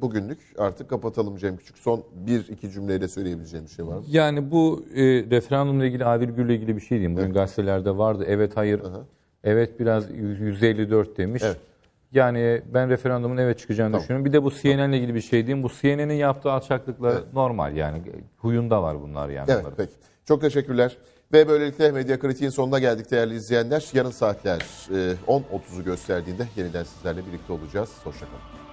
bugünlük artık kapatalım Cem Küçük. Son bir iki cümleyle söyleyebileceğim bir şey var mı? Yani bu e, referandumla ilgili Adil Gül'le ilgili bir şey diyeyim. Bugün evet. gazetelerde vardı. Evet hayır. Aha. Evet biraz 154 demiş. Evet. Yani ben referandumun evet çıkacağını tamam. düşünüyorum. Bir de bu CNN'le ilgili bir şey diyeyim. Bu CNN'in yaptığı alçaklıklar evet. normal yani. Huyunda var bunlar yani. Evet bunların. peki. Çok teşekkürler. Ve böylelikle Medya Kritiği'nin sonuna geldik değerli izleyenler. Yarın saatler 10.30'u e, gösterdiğinde yeniden sizlerle birlikte olacağız. Hoşçakalın.